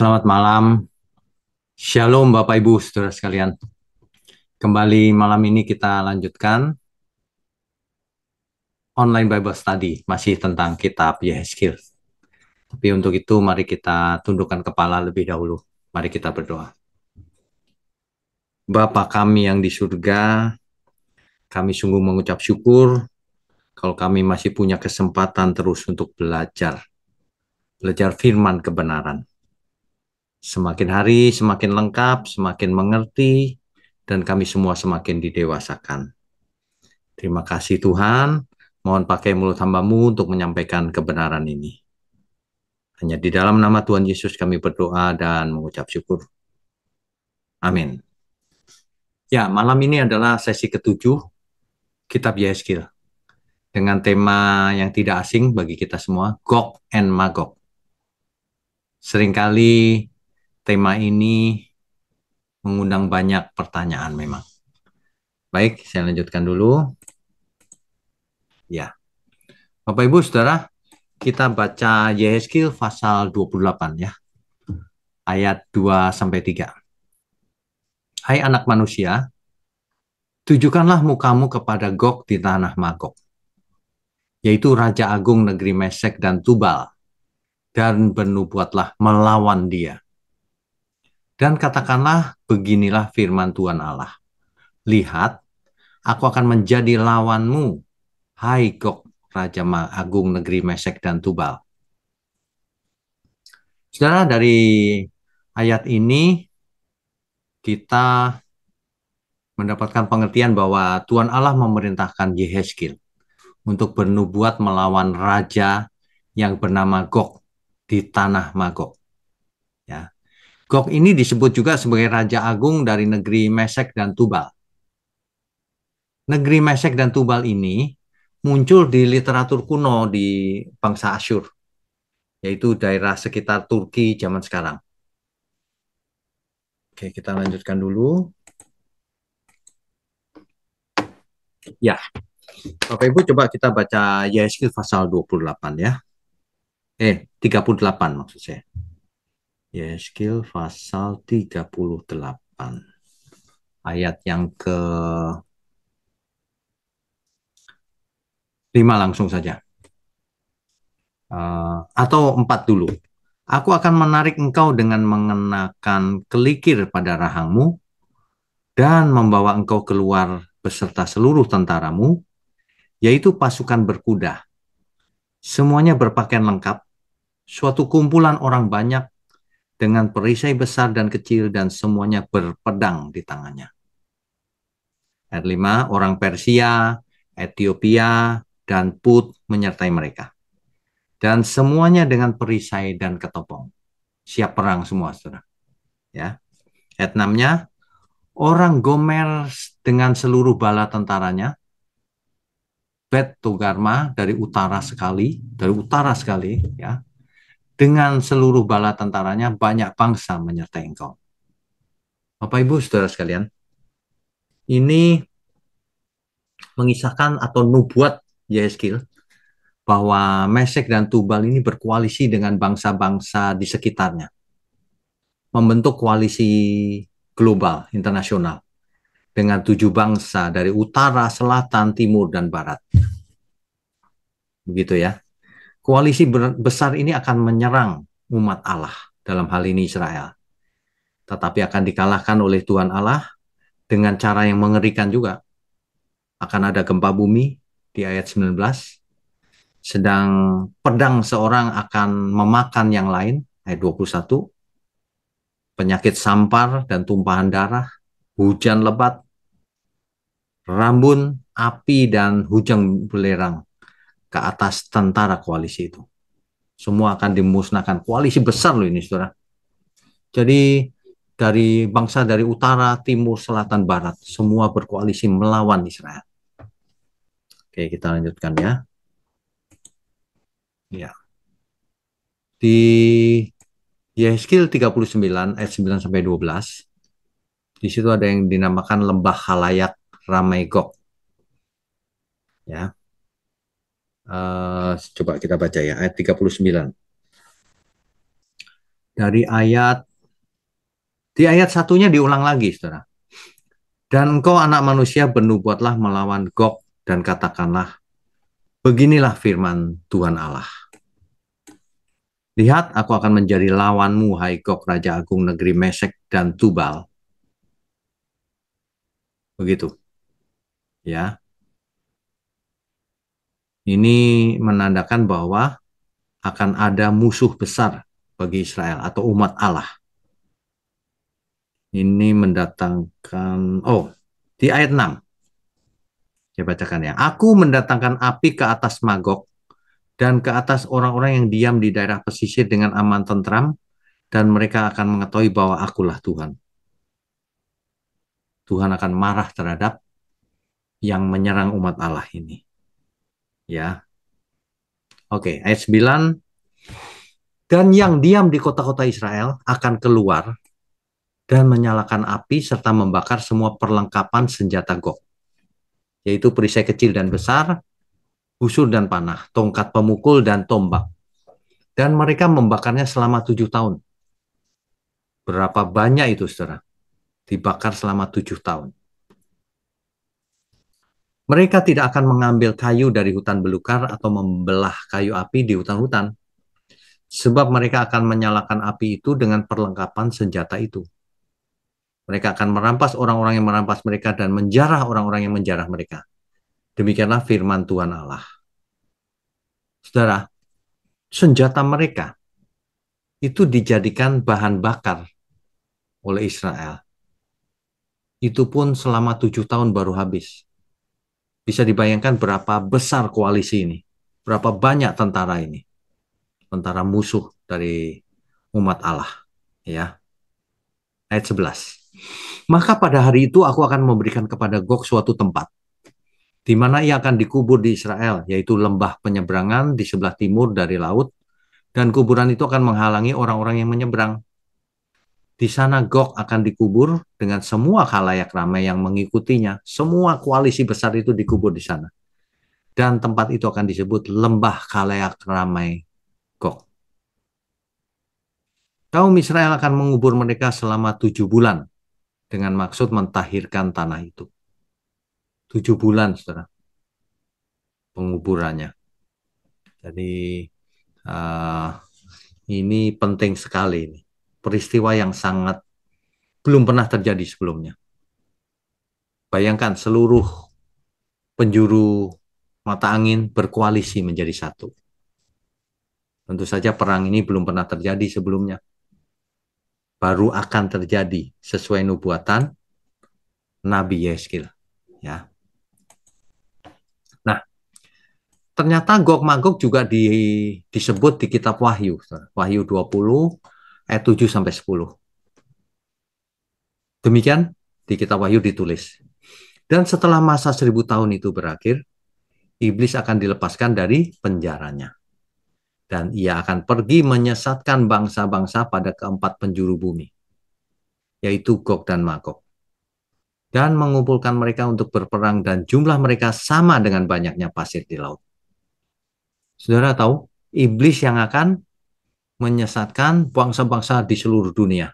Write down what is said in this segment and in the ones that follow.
Selamat malam. Shalom Bapak Ibu Saudara sekalian. Kembali malam ini kita lanjutkan online Bible study masih tentang kitab Yeskil. Tapi untuk itu mari kita tundukkan kepala lebih dahulu. Mari kita berdoa. Bapa kami yang di surga, kami sungguh mengucap syukur kalau kami masih punya kesempatan terus untuk belajar. Belajar firman kebenaran. Semakin hari semakin lengkap, semakin mengerti, dan kami semua semakin didewasakan. Terima kasih Tuhan, mohon pakai mulut hambamu untuk menyampaikan kebenaran ini. Hanya di dalam nama Tuhan Yesus kami berdoa dan mengucap syukur. Amin. Ya, malam ini adalah sesi ketujuh Kitab Yeskil dengan tema yang tidak asing bagi kita semua, Gog and Magog. Seringkali tema ini mengundang banyak pertanyaan memang. Baik, saya lanjutkan dulu. Ya. Bapak Ibu Saudara, kita baca Yeskil pasal 28 ya. Ayat 2 sampai 3. Hai anak manusia, tujukanlah mukamu kepada Gog di tanah Magog, yaitu Raja Agung negeri Mesek dan Tubal, dan bernubuatlah melawan dia dan katakanlah, beginilah firman Tuhan Allah. Lihat, aku akan menjadi lawanmu, hai Gog, Raja Agung Negeri Mesek dan Tubal. Saudara, dari ayat ini kita mendapatkan pengertian bahwa Tuhan Allah memerintahkan Yehezkiel untuk bernubuat melawan raja yang bernama Gog di tanah Magog. Ya. Gog ini disebut juga sebagai raja agung dari negeri Mesek dan Tubal. Negeri Mesek dan Tubal ini muncul di literatur kuno di bangsa Asyur, yaitu daerah sekitar Turki zaman sekarang. Oke, kita lanjutkan dulu. Ya, Bapak Ibu coba kita baca Yeskil pasal 28 ya. Eh, 38 maksud saya. Yeskil pasal 38 ayat yang ke 5 langsung saja uh, atau 4 dulu Aku akan menarik engkau dengan mengenakan kelikir pada rahangmu dan membawa engkau keluar beserta seluruh tentaramu, yaitu pasukan berkuda. Semuanya berpakaian lengkap, suatu kumpulan orang banyak dengan perisai besar dan kecil dan semuanya berpedang di tangannya. Ayat 5, orang Persia, Ethiopia, dan Put menyertai mereka. Dan semuanya dengan perisai dan ketopong. Siap perang semua, saudara. Ya. Ayat 6 orang Gomer dengan seluruh bala tentaranya, Bet Togarma dari utara sekali, dari utara sekali, ya, dengan seluruh bala tentaranya banyak bangsa menyertai engkau. Bapak Ibu Saudara sekalian, ini mengisahkan atau nubuat Yeskil bahwa Mesek dan Tubal ini berkoalisi dengan bangsa-bangsa di sekitarnya. Membentuk koalisi global, internasional. Dengan tujuh bangsa dari utara, selatan, timur, dan barat. Begitu ya. Koalisi besar ini akan menyerang umat Allah dalam hal ini Israel. Tetapi akan dikalahkan oleh Tuhan Allah dengan cara yang mengerikan juga. Akan ada gempa bumi di ayat 19. Sedang pedang seorang akan memakan yang lain, ayat 21. Penyakit sampar dan tumpahan darah, hujan lebat, rambun, api, dan hujan belerang ke atas tentara koalisi itu. Semua akan dimusnahkan. Koalisi besar loh ini, saudara. Jadi dari bangsa dari utara, timur, selatan, barat, semua berkoalisi melawan Israel. Oke, kita lanjutkan ya. Ya. Di Yeskil 39 ayat 9 sampai 12 di situ ada yang dinamakan lembah halayak Ramai Gok. Ya uh, coba kita baca ya ayat 39. Dari ayat di ayat satunya diulang lagi, Saudara. Dan engkau anak manusia bernubuatlah melawan Gog dan katakanlah beginilah firman Tuhan Allah. Lihat, aku akan menjadi lawanmu, hai Gog, Raja Agung negeri Mesek dan Tubal. Begitu. Ya. Ini menandakan bahwa akan ada musuh besar bagi Israel atau umat Allah. Ini mendatangkan oh, di ayat 6. Saya bacakan ya. Aku mendatangkan api ke atas Magog dan ke atas orang-orang yang diam di daerah pesisir dengan aman tentram dan mereka akan mengetahui bahwa akulah Tuhan. Tuhan akan marah terhadap yang menyerang umat Allah ini ya. Oke, ayat 9 dan yang diam di kota-kota Israel akan keluar dan menyalakan api serta membakar semua perlengkapan senjata Gog, yaitu perisai kecil dan besar, busur dan panah, tongkat pemukul dan tombak. Dan mereka membakarnya selama tujuh tahun. Berapa banyak itu, saudara? Dibakar selama tujuh tahun. Mereka tidak akan mengambil kayu dari hutan belukar atau membelah kayu api di hutan-hutan, sebab mereka akan menyalakan api itu dengan perlengkapan senjata itu. Mereka akan merampas orang-orang yang merampas mereka dan menjarah orang-orang yang menjarah mereka. Demikianlah firman Tuhan Allah. Saudara, senjata mereka itu dijadikan bahan bakar oleh Israel. Itu pun selama tujuh tahun baru habis bisa dibayangkan berapa besar koalisi ini, berapa banyak tentara ini, tentara musuh dari umat Allah, ya. Ayat 11. Maka pada hari itu aku akan memberikan kepada Gog suatu tempat di mana ia akan dikubur di Israel, yaitu lembah penyeberangan di sebelah timur dari laut, dan kuburan itu akan menghalangi orang-orang yang menyeberang. Di sana Gog akan dikubur dengan semua khalayak ramai yang mengikutinya. Semua koalisi besar itu dikubur di sana. Dan tempat itu akan disebut lembah khalayak ramai Gog. Kaum Israel akan mengubur mereka selama tujuh bulan dengan maksud mentahirkan tanah itu. Tujuh bulan, saudara, penguburannya. Jadi uh, ini penting sekali ini peristiwa yang sangat belum pernah terjadi sebelumnya. Bayangkan seluruh penjuru mata angin berkoalisi menjadi satu. Tentu saja perang ini belum pernah terjadi sebelumnya. Baru akan terjadi sesuai nubuatan Nabi Yeskil. Ya. Nah, ternyata Gog Magog juga di, disebut di kitab Wahyu. Wahyu 20 ayat eh, 7 sampai 10. Demikian di kitab Wahyu ditulis. Dan setelah masa seribu tahun itu berakhir, iblis akan dilepaskan dari penjaranya. Dan ia akan pergi menyesatkan bangsa-bangsa pada keempat penjuru bumi, yaitu Gog dan Magog. Dan mengumpulkan mereka untuk berperang dan jumlah mereka sama dengan banyaknya pasir di laut. Saudara tahu, iblis yang akan menyesatkan bangsa-bangsa di seluruh dunia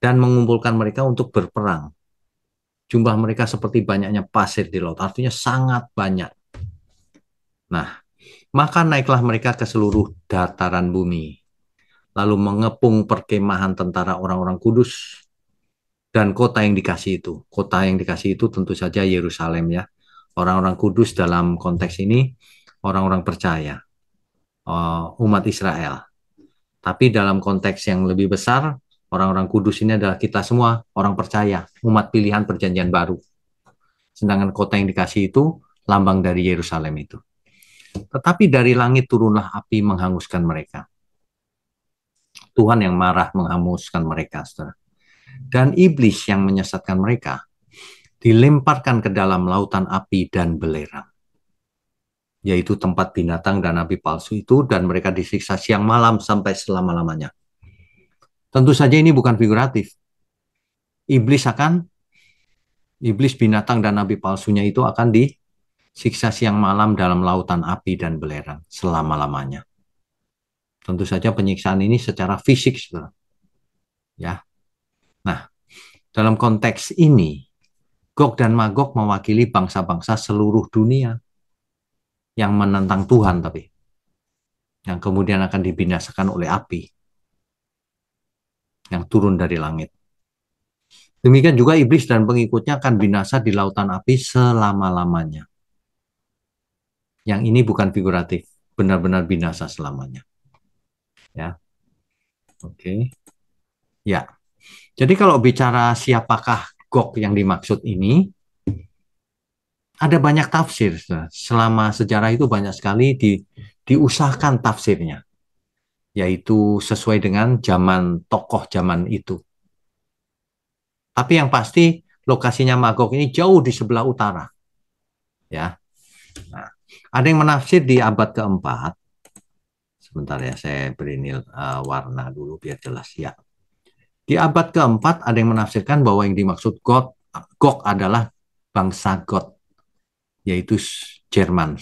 dan mengumpulkan mereka untuk berperang. Jumlah mereka seperti banyaknya pasir di laut, artinya sangat banyak. Nah, maka naiklah mereka ke seluruh dataran bumi, lalu mengepung perkemahan tentara orang-orang kudus dan kota yang dikasih itu. Kota yang dikasih itu tentu saja Yerusalem ya. Orang-orang kudus dalam konteks ini orang-orang percaya uh, umat Israel. Tapi dalam konteks yang lebih besar, orang-orang kudus ini adalah kita semua, orang percaya, umat pilihan perjanjian baru. Sedangkan kota yang dikasih itu lambang dari Yerusalem itu. Tetapi dari langit turunlah api menghanguskan mereka. Tuhan yang marah menghanguskan mereka, saudara. Dan iblis yang menyesatkan mereka dilemparkan ke dalam lautan api dan belerang yaitu tempat binatang dan nabi palsu itu, dan mereka disiksa siang malam sampai selama-lamanya. Tentu saja ini bukan figuratif. Iblis akan, iblis binatang dan nabi palsunya itu akan disiksa siang malam dalam lautan api dan belerang selama-lamanya. Tentu saja penyiksaan ini secara fisik, saudara. Ya. Nah, dalam konteks ini, Gog dan Magog mewakili bangsa-bangsa seluruh dunia yang menentang Tuhan tapi yang kemudian akan dibinasakan oleh api yang turun dari langit. Demikian juga iblis dan pengikutnya akan binasa di lautan api selama-lamanya. Yang ini bukan figuratif, benar-benar binasa selamanya. Ya. Oke. Okay. Ya. Jadi kalau bicara siapakah Gog yang dimaksud ini, ada banyak tafsir. Selama sejarah itu banyak sekali di, diusahakan tafsirnya, yaitu sesuai dengan zaman tokoh zaman itu. Tapi yang pasti lokasinya Magog ini jauh di sebelah utara. Ya. Nah, ada yang menafsir di abad keempat. Sebentar ya, saya beri nil uh, eh, warna dulu biar jelas ya. Di abad keempat ada yang menafsirkan bahwa yang dimaksud God, Gog adalah bangsa God yaitu Jerman,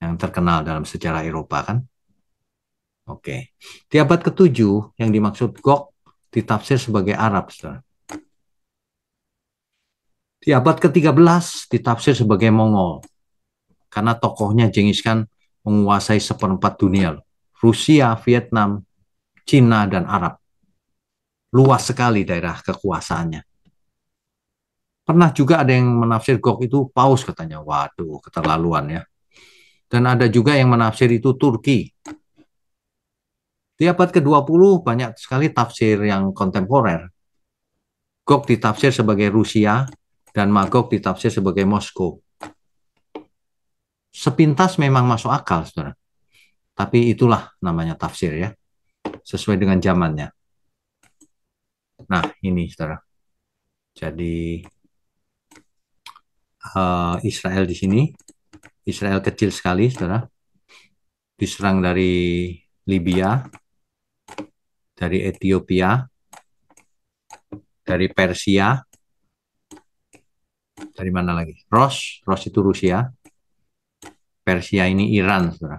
Yang terkenal dalam sejarah Eropa kan. Oke. Di abad ke-7 yang dimaksud Gok ditafsir sebagai Arab, setelah. Di abad ke-13 ditafsir sebagai Mongol. Karena tokohnya Genghis Khan menguasai seperempat dunia. Rusia, Vietnam, Cina, dan Arab. Luas sekali daerah kekuasaannya. Pernah juga ada yang menafsir Gog itu paus katanya. Waduh, keterlaluan ya. Dan ada juga yang menafsir itu Turki. Di abad ke-20 banyak sekali tafsir yang kontemporer. Gog ditafsir sebagai Rusia dan Magog ditafsir sebagai Moskow. Sepintas memang masuk akal, saudara. Tapi itulah namanya tafsir ya. Sesuai dengan zamannya. Nah, ini saudara. Jadi Eh, Israel di sini. Israel kecil sekali, saudara. Diserang dari Libya, dari Ethiopia, dari Persia, dari mana lagi? Ros, Ros itu Rusia. Persia ini Iran, saudara.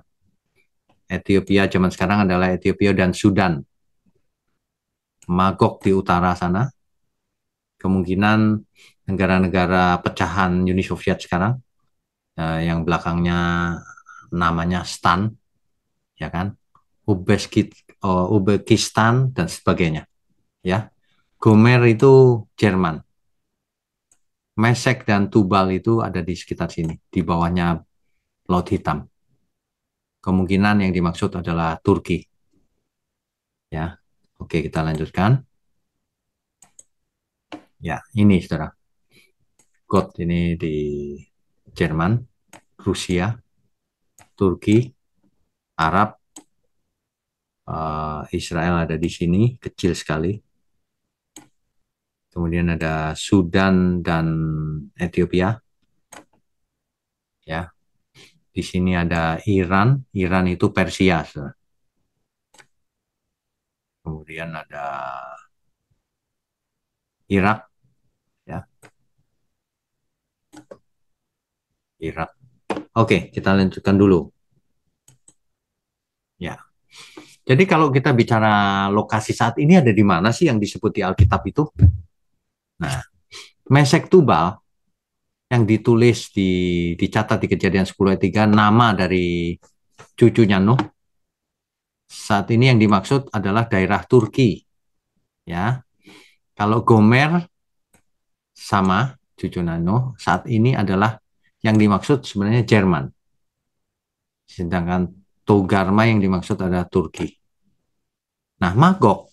Ethiopia zaman sekarang adalah Ethiopia dan Sudan. Magok di utara sana. Kemungkinan negara-negara pecahan Uni Soviet sekarang uh, yang belakangnya namanya Stan ya kan Uzbekistan oh, dan sebagainya ya Gomer itu Jerman Mesek dan Tubal itu ada di sekitar sini di bawahnya Laut Hitam kemungkinan yang dimaksud adalah Turki ya oke kita lanjutkan ya ini saudara God ini di Jerman, Rusia, Turki, Arab, uh, Israel ada di sini, kecil sekali. Kemudian ada Sudan dan Ethiopia. Ya. Di sini ada Iran, Iran itu Persia. Kemudian ada Irak, Irak. Oke, kita lanjutkan dulu. Ya. Jadi kalau kita bicara lokasi saat ini ada di mana sih yang disebut di Alkitab itu? Nah, Mesek Tubal yang ditulis di dicatat di Kejadian 10 ayat 3 nama dari cucunya Nuh. Saat ini yang dimaksud adalah daerah Turki. Ya. Kalau Gomer sama cucu Nuh saat ini adalah yang dimaksud sebenarnya Jerman. Sedangkan Togarma yang dimaksud adalah Turki. Nah, Magog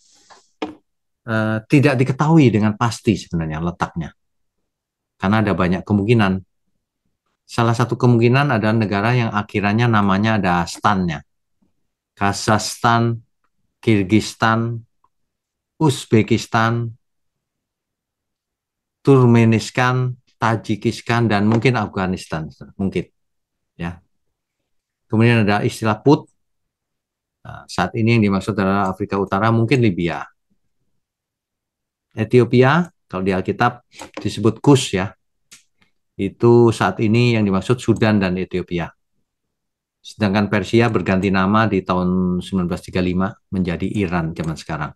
uh, tidak diketahui dengan pasti sebenarnya letaknya. Karena ada banyak kemungkinan. Salah satu kemungkinan adalah negara yang akhirnya namanya ada stannya. Kazakhstan, Kyrgyzstan, Uzbekistan, Turkmenistan. Tajikistan dan mungkin Afghanistan mungkin ya kemudian ada istilah put nah, saat ini yang dimaksud adalah Afrika Utara mungkin Libya Ethiopia kalau di Alkitab disebut Kus ya itu saat ini yang dimaksud Sudan dan Ethiopia sedangkan Persia berganti nama di tahun 1935 menjadi Iran zaman sekarang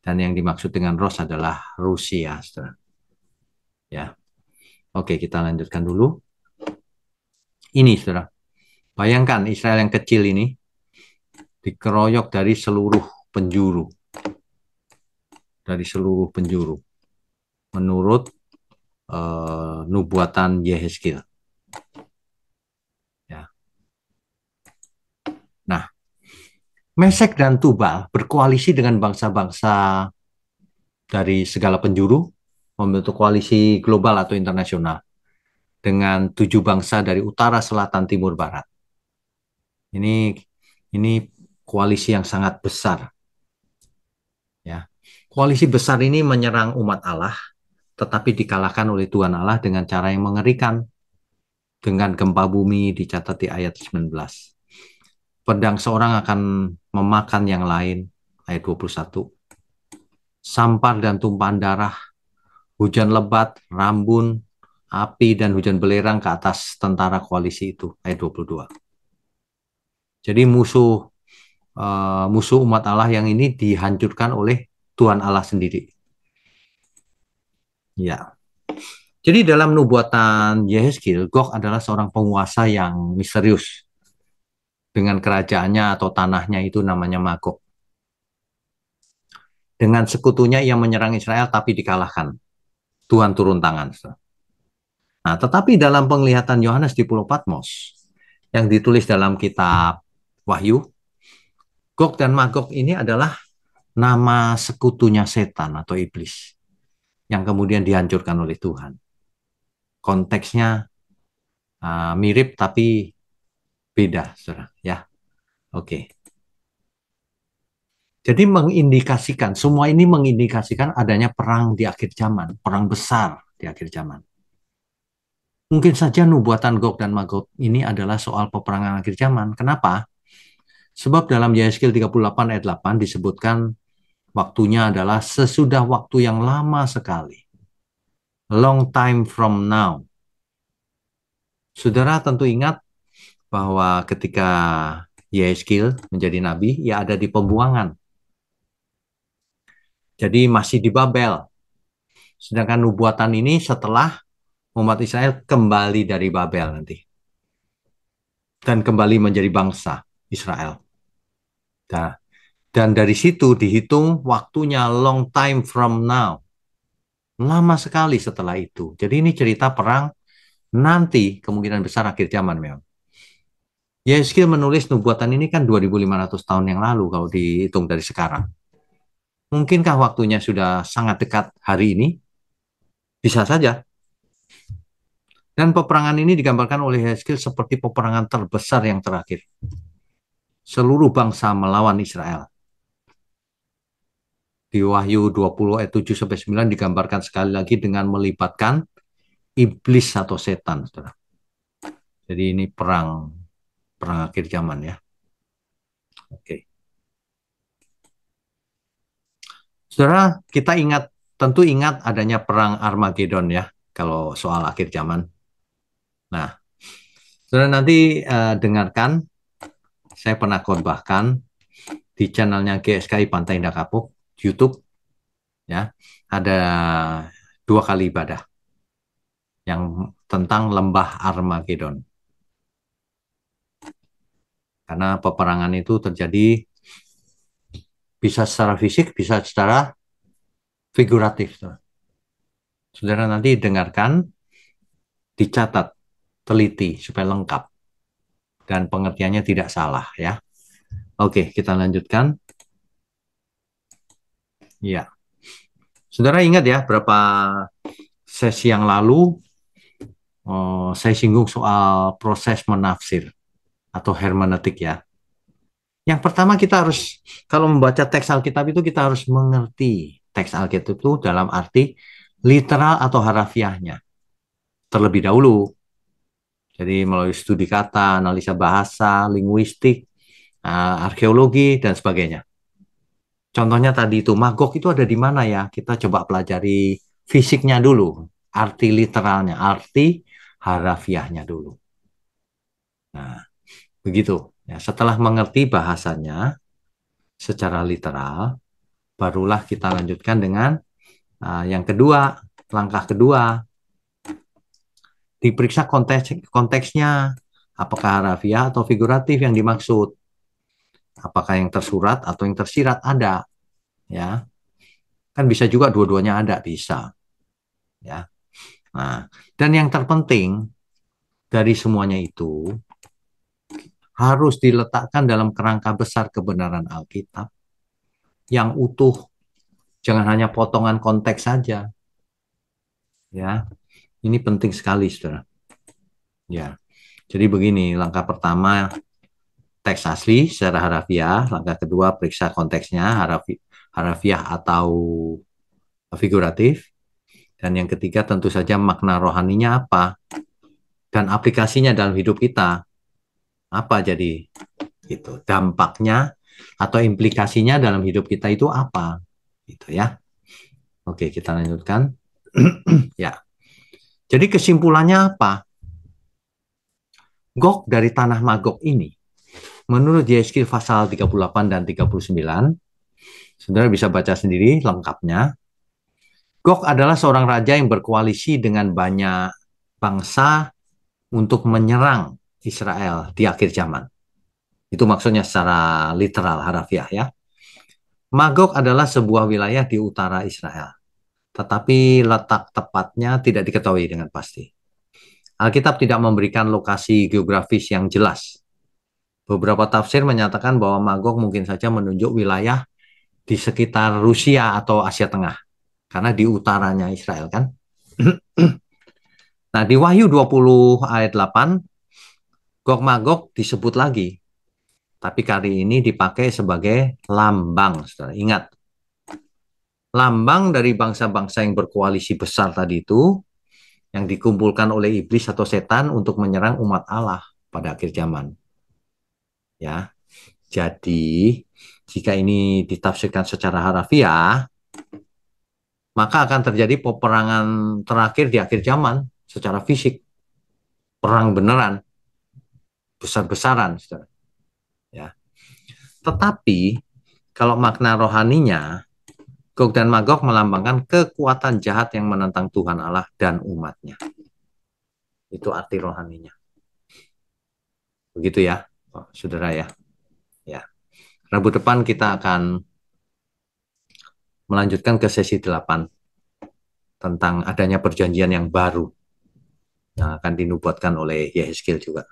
dan yang dimaksud dengan Ros adalah Rusia. Saudara ya. Oke, kita lanjutkan dulu. Ini Saudara. Bayangkan Israel yang kecil ini dikeroyok dari seluruh penjuru. Dari seluruh penjuru. Menurut uh, nubuatan Yehezkiel. Ya. Nah, Mesek dan Tubal berkoalisi dengan bangsa-bangsa dari segala penjuru membentuk koalisi global atau internasional dengan tujuh bangsa dari utara, selatan, timur, barat. Ini ini koalisi yang sangat besar. Ya. Koalisi besar ini menyerang umat Allah tetapi dikalahkan oleh Tuhan Allah dengan cara yang mengerikan dengan gempa bumi dicatat di ayat 19. Pedang seorang akan memakan yang lain ayat 21. Sampar dan tumpahan darah hujan lebat, rambun, api, dan hujan belerang ke atas tentara koalisi itu, ayat 22. Jadi musuh eh, musuh umat Allah yang ini dihancurkan oleh Tuhan Allah sendiri. Ya. Jadi dalam nubuatan Yehezkiel, Gog adalah seorang penguasa yang misterius. Dengan kerajaannya atau tanahnya itu namanya Magog. Dengan sekutunya ia menyerang Israel tapi dikalahkan Tuhan turun tangan. Nah, tetapi dalam penglihatan Yohanes di Pulau Patmos yang ditulis dalam kitab Wahyu, Gog dan Magog ini adalah nama sekutunya setan atau iblis yang kemudian dihancurkan oleh Tuhan. Konteksnya uh, mirip tapi beda, saudara. Ya, oke. Okay. Jadi mengindikasikan, semua ini mengindikasikan adanya perang di akhir zaman, perang besar di akhir zaman. Mungkin saja nubuatan Gog dan Magog ini adalah soal peperangan akhir zaman. Kenapa? Sebab dalam Yeskil 38 ayat 8 disebutkan waktunya adalah sesudah waktu yang lama sekali. Long time from now. Saudara tentu ingat bahwa ketika Yeskil menjadi nabi, ia ada di pembuangan jadi masih di Babel. Sedangkan nubuatan ini setelah umat Israel kembali dari Babel nanti. Dan kembali menjadi bangsa Israel. Nah, dan dari situ dihitung waktunya long time from now. Lama sekali setelah itu. Jadi ini cerita perang nanti kemungkinan besar akhir zaman memang. Yeskil menulis nubuatan ini kan 2500 tahun yang lalu kalau dihitung dari sekarang. Mungkinkah waktunya sudah sangat dekat hari ini? Bisa saja. Dan peperangan ini digambarkan oleh Hezekil seperti peperangan terbesar yang terakhir. Seluruh bangsa melawan Israel. Di Wahyu 20 ayat 7 sampai 9 digambarkan sekali lagi dengan melibatkan iblis atau setan, Jadi ini perang perang akhir zaman ya. Oke. Okay. Saudara, kita ingat, tentu ingat adanya perang Armageddon ya, kalau soal akhir zaman. Nah, saudara nanti uh, dengarkan, saya pernah khotbahkan di channelnya GSKI Pantai Indah Kapuk, YouTube, ya, ada dua kali ibadah yang tentang lembah Armageddon. Karena peperangan itu terjadi bisa secara fisik, bisa secara figuratif. Saudara nanti dengarkan, dicatat, teliti supaya lengkap dan pengertiannya tidak salah ya. Oke, kita lanjutkan. Ya. Saudara ingat ya berapa sesi yang lalu eh, saya singgung soal proses menafsir atau hermeneutik ya. Yang pertama kita harus kalau membaca teks Alkitab itu kita harus mengerti teks Alkitab itu dalam arti literal atau harafiahnya terlebih dahulu. Jadi melalui studi kata, analisa bahasa, linguistik, eh, arkeologi dan sebagainya. Contohnya tadi itu Magog itu ada di mana ya? Kita coba pelajari fisiknya dulu, arti literalnya, arti harafiahnya dulu. Nah, begitu. Ya, setelah mengerti bahasanya secara literal, barulah kita lanjutkan dengan uh, yang kedua, langkah kedua. Diperiksa konteks konteksnya, apakah harfiah atau figuratif yang dimaksud. Apakah yang tersurat atau yang tersirat ada. Ya. Kan bisa juga dua-duanya ada, bisa. Ya. Nah, dan yang terpenting dari semuanya itu harus diletakkan dalam kerangka besar kebenaran Alkitab yang utuh. Jangan hanya potongan konteks saja. Ya. Ini penting sekali, Saudara. Ya. Jadi begini, langkah pertama teks asli secara harafiah, langkah kedua periksa konteksnya harafi, harafiah atau figuratif. Dan yang ketiga tentu saja makna rohaninya apa dan aplikasinya dalam hidup kita. Apa jadi itu dampaknya atau implikasinya dalam hidup kita itu apa? Gitu ya. Oke, kita lanjutkan. ya. Jadi kesimpulannya apa? Gok dari tanah Magok ini menurut Yeskiel pasal 38 dan 39 Saudara bisa baca sendiri lengkapnya. Gok adalah seorang raja yang berkoalisi dengan banyak bangsa untuk menyerang Israel di akhir zaman. Itu maksudnya secara literal harafiah ya. Magog adalah sebuah wilayah di utara Israel, tetapi letak tepatnya tidak diketahui dengan pasti. Alkitab tidak memberikan lokasi geografis yang jelas. Beberapa tafsir menyatakan bahwa Magog mungkin saja menunjuk wilayah di sekitar Rusia atau Asia Tengah, karena di utaranya Israel kan. nah, di Wahyu 20 ayat 8 Gog Magog disebut lagi, tapi kali ini dipakai sebagai lambang. Saudara. Ingat, lambang dari bangsa-bangsa yang berkoalisi besar tadi itu yang dikumpulkan oleh iblis atau setan untuk menyerang umat Allah pada akhir zaman. Ya. Jadi, jika ini ditafsirkan secara harafiah, maka akan terjadi peperangan terakhir di akhir zaman secara fisik. Perang beneran besar-besaran, Ya. Tetapi kalau makna rohaninya, Gog dan Magog melambangkan kekuatan jahat yang menentang Tuhan Allah dan umatnya. Itu arti rohaninya. Begitu ya, oh, saudara ya. Ya. Rabu depan kita akan melanjutkan ke sesi 8 tentang adanya perjanjian yang baru yang akan dinubuatkan oleh Yehezkiel juga.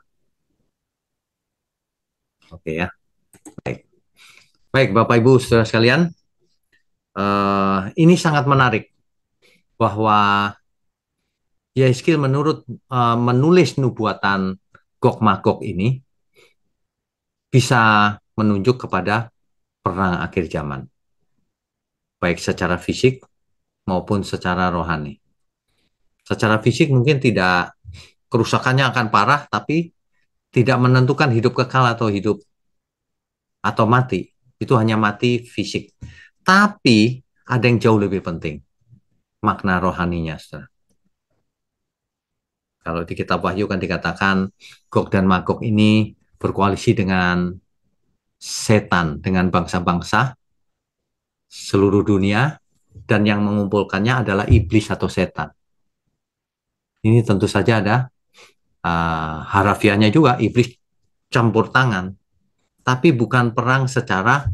Oke ya. Baik. Baik, Bapak Ibu Saudara sekalian, uh, ini sangat menarik bahwa Yeskil menurut uh, menulis nubuatan Gog Magog ini bisa menunjuk kepada perang akhir zaman. Baik secara fisik maupun secara rohani. Secara fisik mungkin tidak kerusakannya akan parah tapi tidak menentukan hidup kekal atau hidup atau mati. Itu hanya mati fisik. Tapi ada yang jauh lebih penting. Makna rohaninya, saudara. Kalau di kitab Wahyu kan dikatakan Gog dan Magog ini berkoalisi dengan setan, dengan bangsa-bangsa seluruh dunia dan yang mengumpulkannya adalah iblis atau setan. Ini tentu saja ada uh, harafiahnya juga iblis campur tangan, tapi bukan perang secara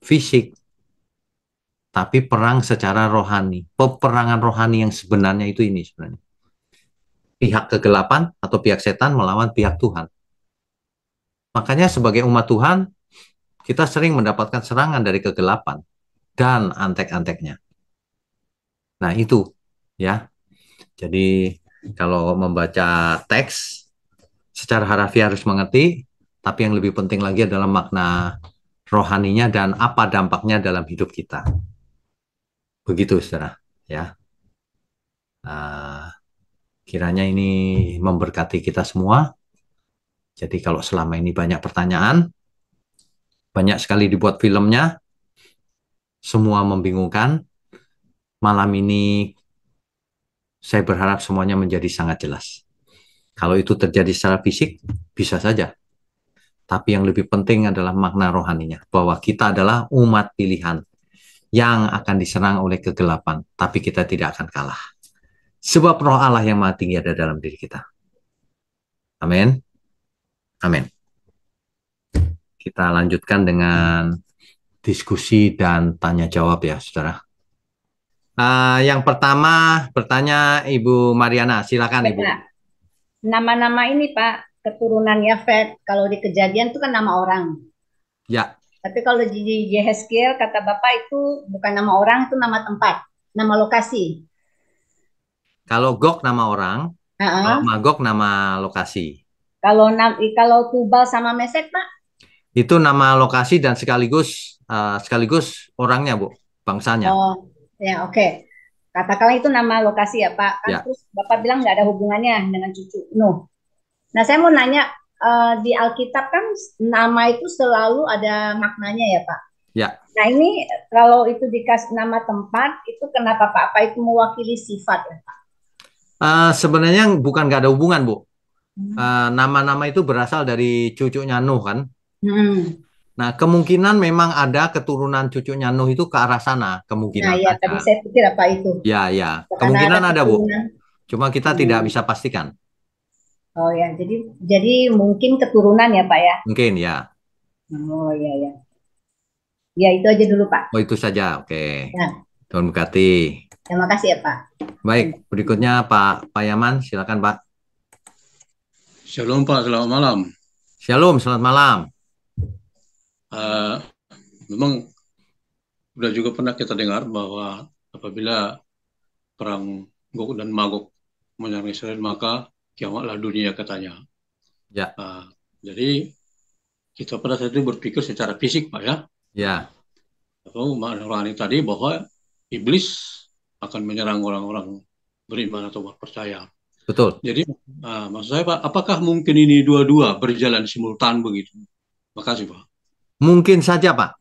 fisik, tapi perang secara rohani. Peperangan rohani yang sebenarnya itu ini sebenarnya. Pihak kegelapan atau pihak setan melawan pihak Tuhan. Makanya sebagai umat Tuhan, kita sering mendapatkan serangan dari kegelapan dan antek-anteknya. Nah, itu ya. Jadi kalau membaca teks secara harafiah harus mengerti, tapi yang lebih penting lagi adalah makna rohaninya dan apa dampaknya dalam hidup kita. Begitu, saudara. Ya. Uh, kiranya ini memberkati kita semua. Jadi kalau selama ini banyak pertanyaan, banyak sekali dibuat filmnya, semua membingungkan. Malam ini saya berharap semuanya menjadi sangat jelas. Kalau itu terjadi secara fisik, bisa saja. Tapi yang lebih penting adalah makna rohaninya, bahwa kita adalah umat pilihan yang akan diserang oleh kegelapan, tapi kita tidak akan kalah. Sebab roh Allah yang mati ada dalam diri kita. Amin. Amin. Kita lanjutkan dengan diskusi dan tanya jawab ya, saudara. Uh, yang pertama bertanya Ibu Mariana, silakan Ibu. Nama-nama ini Pak keturunan Yafet, Kalau di kejadian itu kan nama orang. Ya. Tapi kalau di Yehezkiel kata Bapak itu bukan nama orang, itu nama tempat, nama lokasi. Kalau Gok nama orang, uh -uh. kalau Magok nama lokasi. Kalau kalau Tubal sama Mesek Pak? Itu nama lokasi dan sekaligus uh, sekaligus orangnya Bu, bangsanya. Oh. Ya, oke. Okay. Katakanlah itu nama lokasi ya, Pak. Kan ya. terus Bapak bilang nggak ada hubungannya dengan cucu. Nuh. Nah, saya mau nanya uh, di Alkitab kan nama itu selalu ada maknanya ya, Pak. Ya. Nah, ini kalau itu dikasih nama tempat, itu kenapa Pak? Apa itu mewakili sifat ya, Pak? Uh, sebenarnya bukan nggak ada hubungan, Bu. Hmm. Eh, nama-nama uh, itu berasal dari cucunya Nuh kan. Hmm. Nah, kemungkinan memang ada keturunan cucunya Nuh itu ke arah sana, kemungkinan. Nah, ya, ada. tadi saya pikir apa itu. Ya, ya. Karena kemungkinan ada, ada, Bu. Cuma kita hmm. tidak bisa pastikan. Oh ya, jadi jadi mungkin keturunan ya, Pak ya? Mungkin ya. Oh ya ya. Ya, itu aja dulu, Pak. Oh, itu saja. Oke. Ya. Tuhan berkati. Terima kasih ya, Pak. Baik, berikutnya Pak Pak Yaman, silakan, Pak. Shalom, Pak. Selamat malam. Shalom, selamat malam. Eh, memang sudah juga pernah kita dengar bahwa apabila perang Gog dan magok menyerang Israel maka kiamatlah dunia katanya. Ya. Uh, jadi kita pada saat itu berpikir secara fisik pak ya. Ya. Atau makna rohani tadi bahwa iblis akan menyerang orang-orang beriman atau berpercaya. Betul. Jadi uh, maksud saya pak, apakah mungkin ini dua-dua berjalan simultan begitu? Makasih pak. Mungkin saja, Pak.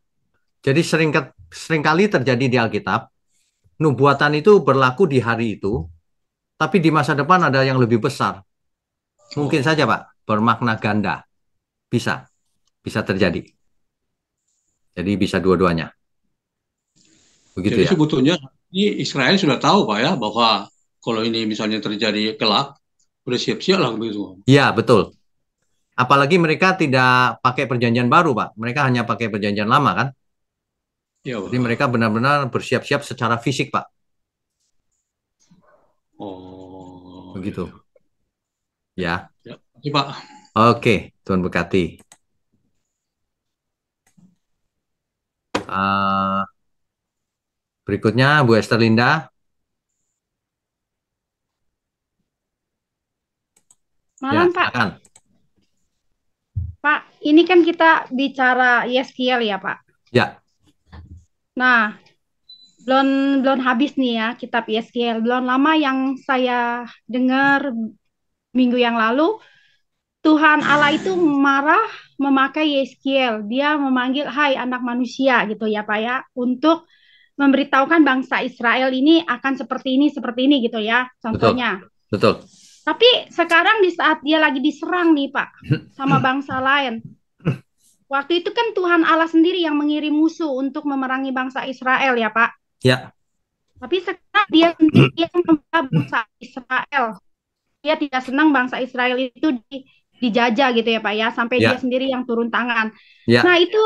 Jadi sering seringkali terjadi di Alkitab, nubuatan itu berlaku di hari itu, tapi di masa depan ada yang lebih besar. Mungkin oh. saja, Pak, bermakna ganda. Bisa. Bisa terjadi. Jadi bisa dua-duanya. Begitu Jadi ya. sebetulnya ini Israel sudah tahu, Pak ya, bahwa kalau ini misalnya terjadi kelak, sudah siap-siap lah begitu. Iya, betul. Apalagi mereka tidak pakai perjanjian baru, Pak. Mereka hanya pakai perjanjian lama, kan? Ya, Jadi mereka benar-benar bersiap-siap secara fisik, Pak. Oh. Begitu. Iya, iya. Ya. Ya, ya Pak. Oke, Tuhan berkati. Uh, eh, berikutnya, Bu Esther Linda. Malam, ya, Pak. Akan ini kan kita bicara YSQL ya Pak. Ya. Nah, belum belum habis nih ya kitab YSQL. Belum lama yang saya dengar minggu yang lalu Tuhan Allah itu marah memakai YesKiel. Dia memanggil hai anak manusia gitu ya Pak ya untuk memberitahukan bangsa Israel ini akan seperti ini seperti ini gitu ya contohnya. Betul. Betul. Tapi sekarang di saat dia lagi diserang nih Pak sama bangsa lain. Waktu itu kan Tuhan Allah sendiri yang mengirim musuh untuk memerangi bangsa Israel ya Pak. Ya. Tapi sekarang dia sendiri yang membela bangsa Israel. Dia tidak senang bangsa Israel itu di, dijajah gitu ya Pak ya sampai ya. dia sendiri yang turun tangan. Ya. Nah itu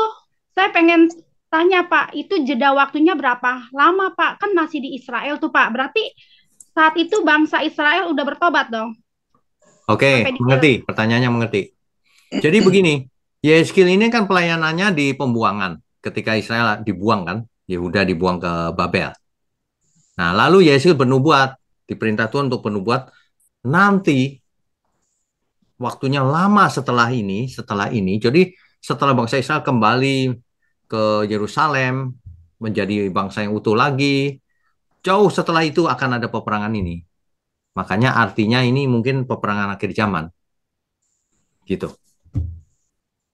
saya pengen tanya Pak itu jeda waktunya berapa lama Pak? Kan masih di Israel tuh Pak. Berarti saat itu bangsa Israel udah bertobat dong. Oke, okay, mengerti. Pertanyaannya mengerti. Jadi begini, Yeskil ini kan pelayanannya di pembuangan. Ketika Israel dibuang kan, Yehuda dibuang ke Babel. Nah, lalu Yeskil bernubuat, diperintah Tuhan untuk bernubuat, nanti waktunya lama setelah ini, setelah ini. Jadi setelah bangsa Israel kembali ke Yerusalem menjadi bangsa yang utuh lagi, jauh setelah itu akan ada peperangan ini. Makanya artinya ini mungkin peperangan akhir zaman. Gitu.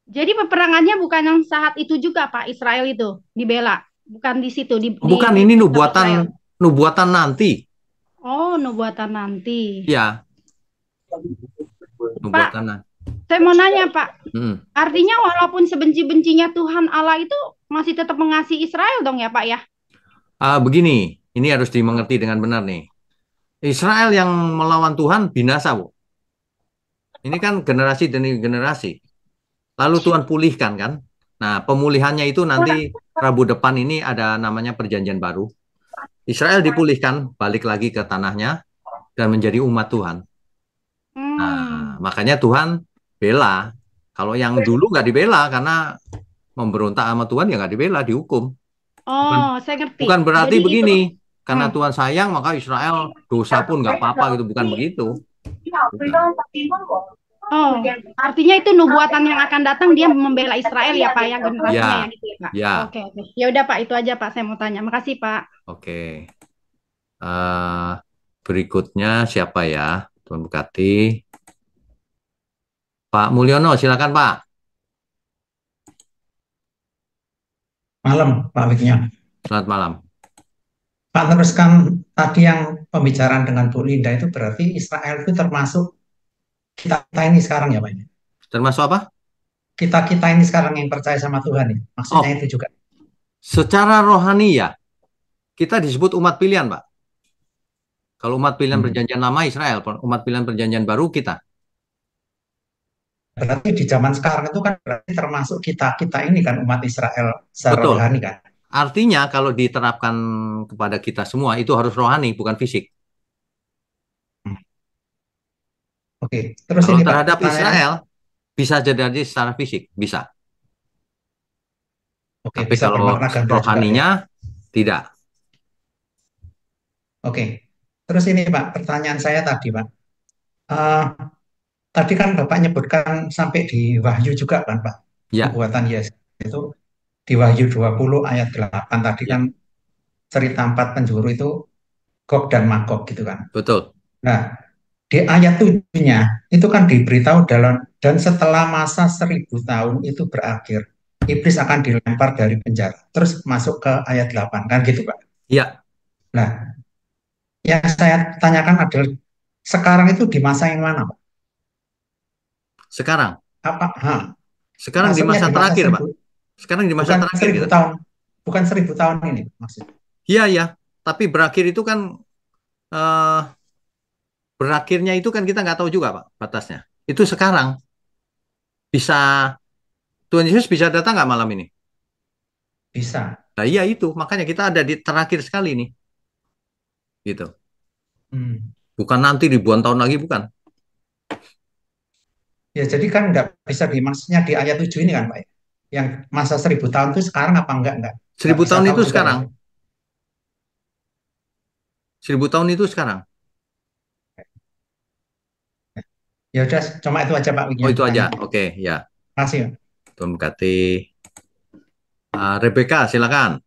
Jadi peperangannya bukan yang saat itu juga Pak Israel itu dibela, bukan di situ di Bukan di, ini nubuatan Israel. nubuatan nanti. Oh, nubuatan nanti. Ya. Nubuatan Pak, nanti. Saya mau nanya Pak, hmm. artinya walaupun sebenci-bencinya Tuhan Allah itu masih tetap mengasihi Israel dong ya Pak ya? Uh, begini, ini harus dimengerti dengan benar nih. Israel yang melawan Tuhan binasa, Bu. Ini kan generasi demi generasi. Lalu Tuhan pulihkan kan? Nah, pemulihannya itu nanti Rabu depan ini ada namanya perjanjian baru. Israel dipulihkan, balik lagi ke tanahnya dan menjadi umat Tuhan. Nah, hmm. makanya Tuhan bela. Kalau yang dulu nggak dibela karena memberontak sama Tuhan ya nggak dibela, dihukum. Oh, bukan, saya ngerti. Bukan berarti Jadi begini. Itu karena hmm. Tuhan sayang maka Israel dosa pun nggak apa-apa gitu, bukan begitu. Iya, oh, iya. artinya itu nubuatan yang akan datang dia membela Israel ya Pak ya iya. generasinya ya, ya gitu ya Pak. Ya. Oke, oke. Ya udah Pak, itu aja Pak saya mau tanya. Makasih Pak. Oke. Uh, berikutnya siapa ya? Tuan Bukati. Pak Mulyono, silakan Pak. Malam Pak Wiknya. Selamat malam. Pak teruskan tadi yang pembicaraan dengan Bu Linda itu berarti Israel itu termasuk kita kita ini sekarang ya Pak? Termasuk apa? Kita kita ini sekarang yang percaya sama Tuhan ya. Maksudnya oh. itu juga. Secara rohani ya, kita disebut umat pilihan Pak. Kalau umat pilihan hmm. perjanjian lama Israel, umat pilihan perjanjian baru kita. Berarti di zaman sekarang itu kan berarti termasuk kita kita ini kan umat Israel secara Betul. rohani kan. Artinya kalau diterapkan kepada kita semua itu harus rohani bukan fisik. Oke, terus kalau ini terhadap Pak, Israel bisa jadi secara fisik, bisa. Oke, Tapi bisa kalau rohaninya ya. tidak. Oke, terus ini Pak, pertanyaan saya tadi Pak. Uh, tadi kan Bapak nyebutkan sampai di Wahyu juga kan Pak, ya. Kekuatan Yesus itu di Wahyu 20 ayat 8 tadi ya. kan cerita empat penjuru itu Gog dan Magog gitu kan. Betul. Nah, di ayat 7-nya itu kan diberitahu dalam dan setelah masa seribu tahun itu berakhir, iblis akan dilempar dari penjara. Terus masuk ke ayat 8 kan gitu Pak. Iya. Nah, yang saya tanyakan adalah sekarang itu di masa yang mana, Pak? Sekarang. Apa? Ha. Sekarang Maksudnya di masa, di masa Pak sekarang di masa bukan terakhir seribu gitu. tahun, bukan seribu tahun ini maksudnya. Iya ya, tapi berakhir itu kan uh, berakhirnya itu kan kita nggak tahu juga pak batasnya. Itu sekarang bisa Tuhan Yesus bisa datang nggak malam ini? Bisa. Nah iya itu makanya kita ada di terakhir sekali nih, gitu. Hmm. Bukan nanti ribuan tahun lagi bukan. Ya jadi kan nggak bisa dimaksudnya di ayat 7 ini kan Pak ya? yang masa seribu tahun itu sekarang apa enggak enggak? Seribu tahun itu sekarang. Seribu tahun itu sekarang. Ya udah, cuma itu aja Pak. Oh itu aja, oke okay, ya. Kasih. Tuan berkati. Uh, ah, Rebecca, silakan.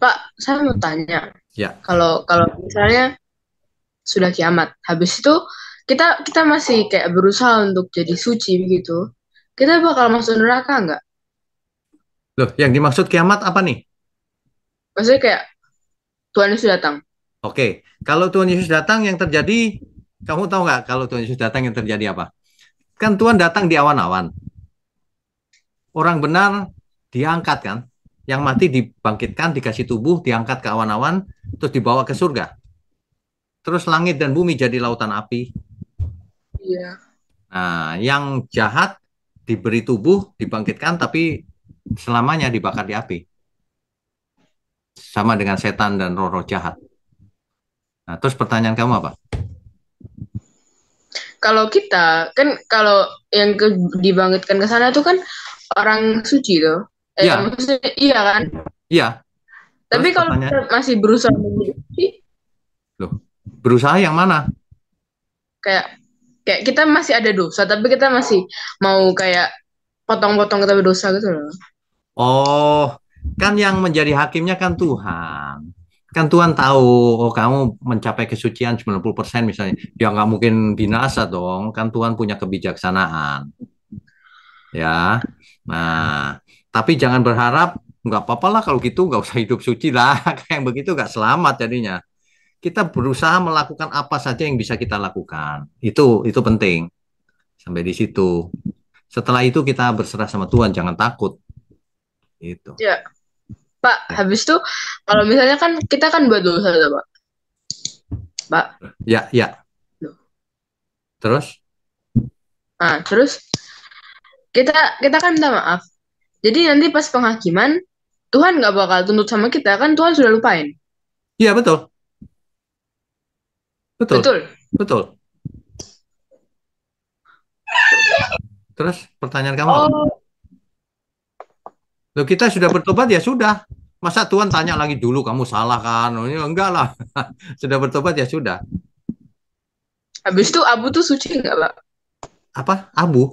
Pak, saya mau tanya. Ya. Kalau kalau misalnya sudah kiamat, habis itu kita kita masih kayak berusaha untuk jadi suci begitu kita bakal masuk neraka nggak? Loh, yang dimaksud kiamat apa nih? Maksudnya kayak Tuhan Yesus datang. Oke, kalau Tuhan Yesus datang yang terjadi, kamu tahu nggak kalau Tuhan Yesus datang yang terjadi apa? Kan Tuhan datang di awan-awan. Orang benar diangkat kan? Yang mati dibangkitkan, dikasih tubuh, diangkat ke awan-awan, terus dibawa ke surga. Terus langit dan bumi jadi lautan api. Iya. Nah, yang jahat diberi tubuh, dibangkitkan, tapi selamanya dibakar di api. Sama dengan setan dan roh-roh jahat. Nah, terus pertanyaan kamu apa? Kalau kita kan kalau yang ke, dibangkitkan ke sana itu kan orang suci loh. Eh, ya. iya kan? Iya. Tapi kalau masih berusaha menjadi suci, loh, berusaha yang mana? Kayak kayak kita masih ada dosa tapi kita masih mau kayak potong-potong kita berdosa gitu loh oh kan yang menjadi hakimnya kan Tuhan kan Tuhan tahu oh kamu mencapai kesucian 90% misalnya ya nggak mungkin binasa dong kan Tuhan punya kebijaksanaan ya nah tapi jangan berharap nggak apa-apa lah kalau gitu nggak usah hidup suci lah kayak begitu nggak selamat jadinya kita berusaha melakukan apa saja yang bisa kita lakukan. Itu itu penting. Sampai di situ. Setelah itu kita berserah sama Tuhan, jangan takut. Itu. Ya. Pak, ya. habis itu kalau misalnya kan kita kan buat dosa Pak. Pak. Ya, ya. Terus? Nah, terus kita kita kan minta maaf. Jadi nanti pas penghakiman Tuhan nggak bakal tuntut sama kita kan Tuhan sudah lupain. Iya betul. Betul. Betul. Betul. Terus pertanyaan kamu? Oh. Loh, kita sudah bertobat ya sudah. Masa Tuhan tanya lagi dulu kamu salah kan? Oh, iya, enggak lah. sudah bertobat ya sudah. Habis itu abu tuh suci enggak, Pak? Apa? Abu?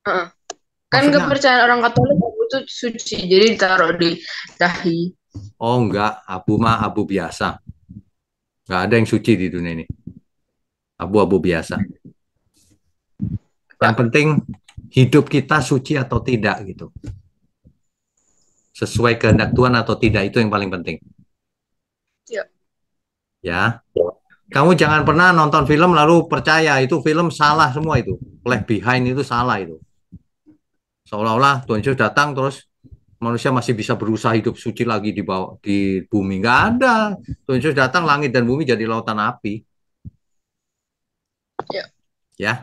Uh -uh. Kan Maksudnya... kepercayaan orang Katolik abu tuh suci. Jadi ditaruh di dahi. Oh enggak, abu mah abu biasa. Nggak ada yang suci di dunia ini. Abu-abu biasa. Yang penting hidup kita suci atau tidak gitu. Sesuai kehendak Tuhan atau tidak itu yang paling penting. Ya. Ya. Kamu jangan pernah nonton film lalu percaya itu film salah semua itu. Left behind itu salah itu. Seolah-olah Tuhan Yesus datang terus manusia masih bisa berusaha hidup suci lagi di bawah di bumi nggak ada Tuhan Yesus datang langit dan bumi jadi lautan api ya ya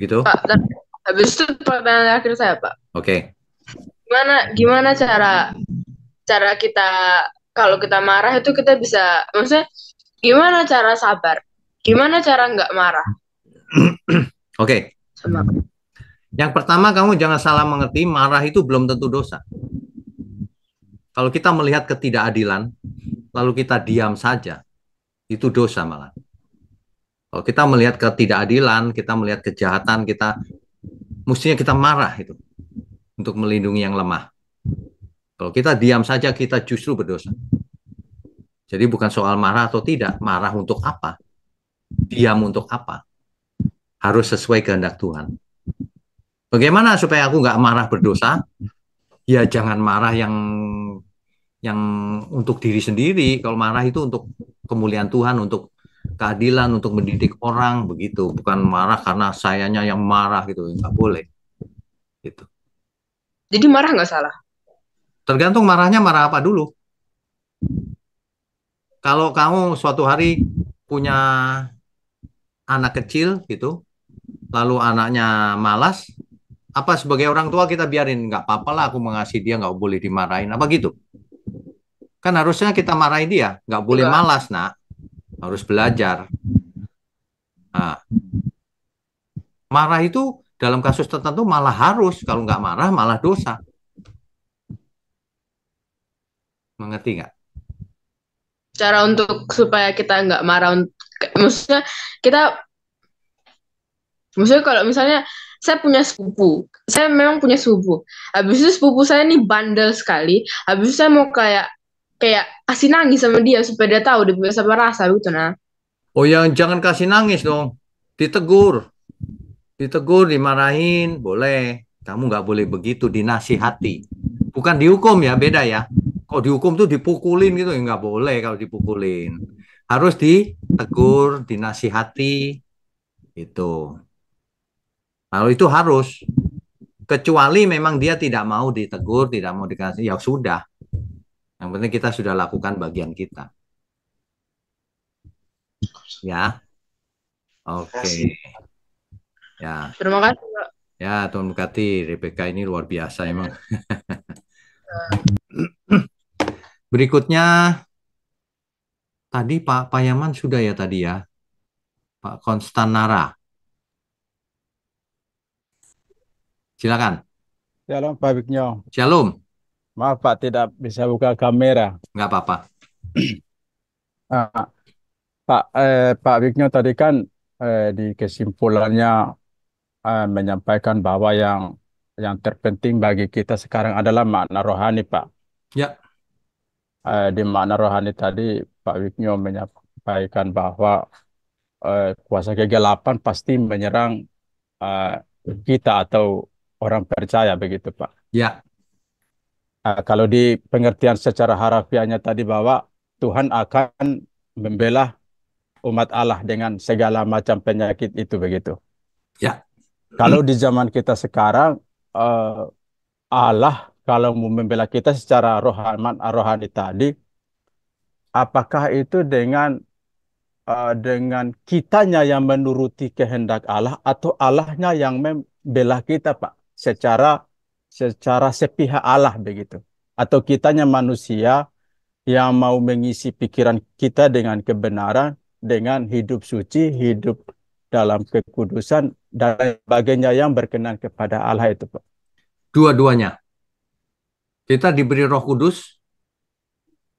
gitu pak dan habis itu pertanyaan akhir saya pak oke okay. gimana gimana cara cara kita kalau kita marah itu kita bisa maksudnya gimana cara sabar gimana cara nggak marah oke okay. sama yang pertama kamu jangan salah mengerti, marah itu belum tentu dosa. Kalau kita melihat ketidakadilan, lalu kita diam saja, itu dosa malah. Kalau kita melihat ketidakadilan, kita melihat kejahatan, kita mestinya kita marah itu untuk melindungi yang lemah. Kalau kita diam saja, kita justru berdosa. Jadi bukan soal marah atau tidak, marah untuk apa? Diam untuk apa? Harus sesuai kehendak Tuhan. Bagaimana supaya aku nggak marah berdosa? Ya jangan marah yang yang untuk diri sendiri. Kalau marah itu untuk kemuliaan Tuhan, untuk keadilan, untuk mendidik orang begitu. Bukan marah karena sayanya yang marah gitu, nggak boleh. Gitu. Jadi marah nggak salah. Tergantung marahnya marah apa dulu. Kalau kamu suatu hari punya anak kecil gitu, lalu anaknya malas, apa sebagai orang tua kita biarin nggak apa-apa lah aku mengasihi dia nggak boleh dimarahin apa gitu kan harusnya kita marahin dia nggak boleh iya. malas nak harus belajar nah, marah itu dalam kasus tertentu malah harus kalau nggak marah malah dosa mengerti nggak cara untuk supaya kita nggak marah maksudnya kita maksudnya kalau misalnya saya punya sepupu saya memang punya sepupu habis itu sepupu saya nih bandel sekali habis itu saya mau kayak kayak kasih nangis sama dia supaya dia tahu dia punya sama rasa gitu nah oh yang jangan kasih nangis dong ditegur ditegur dimarahin boleh kamu nggak boleh begitu dinasihati bukan dihukum ya beda ya kok dihukum tuh dipukulin gitu ya nggak boleh kalau dipukulin harus ditegur dinasihati itu kalau itu harus. Kecuali memang dia tidak mau ditegur, tidak mau dikasih, ya sudah. Yang penting kita sudah lakukan bagian kita. Ya. Oke. Okay. Ya. Terima kasih, Pak. Ya, Tuan Bukati, Rebecca ini luar biasa emang. Berikutnya tadi Pak Payaman sudah ya tadi ya. Pak Konstanara. Silakan. Shalom Pak Biknyo. Shalom. Maaf Pak tidak bisa buka kamera. Enggak apa-apa. ah, Pak eh, Pak Biknyo tadi kan eh, di kesimpulannya eh, menyampaikan bahwa yang yang terpenting bagi kita sekarang adalah makna rohani Pak. Ya. Eh, di makna rohani tadi Pak Wiknyo menyampaikan bahwa eh, kuasa kegelapan pasti menyerang eh, kita atau orang percaya begitu Pak. Ya. Uh, kalau di pengertian secara harafiahnya tadi bahwa Tuhan akan membela umat Allah dengan segala macam penyakit itu begitu. Ya. Kalau di zaman kita sekarang uh, Allah kalau mau membela kita secara rohaman rohani tadi apakah itu dengan uh, dengan kitanya yang menuruti kehendak Allah atau Allahnya yang membela kita, Pak? secara secara sepihak Allah begitu. Atau kitanya manusia yang mau mengisi pikiran kita dengan kebenaran, dengan hidup suci, hidup dalam kekudusan dan sebagainya yang berkenan kepada Allah itu, Pak. Dua-duanya. Kita diberi Roh Kudus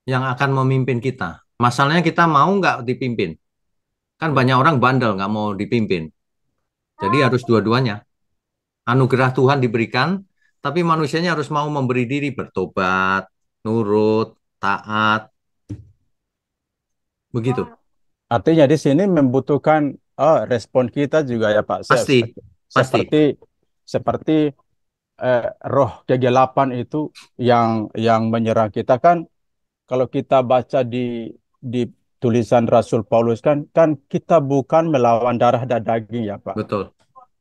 yang akan memimpin kita. Masalahnya kita mau nggak dipimpin. Kan banyak orang bandel nggak mau dipimpin. Jadi harus dua-duanya anugerah Tuhan diberikan, tapi manusianya harus mau memberi diri bertobat, nurut, taat. Begitu. Artinya di sini membutuhkan oh, respon kita juga ya Pak. Pasti. Pasti. Seperti seperti eh, roh kegelapan itu yang yang menyerang kita kan kalau kita baca di di tulisan Rasul Paulus kan kan kita bukan melawan darah dan daging ya Pak. Betul.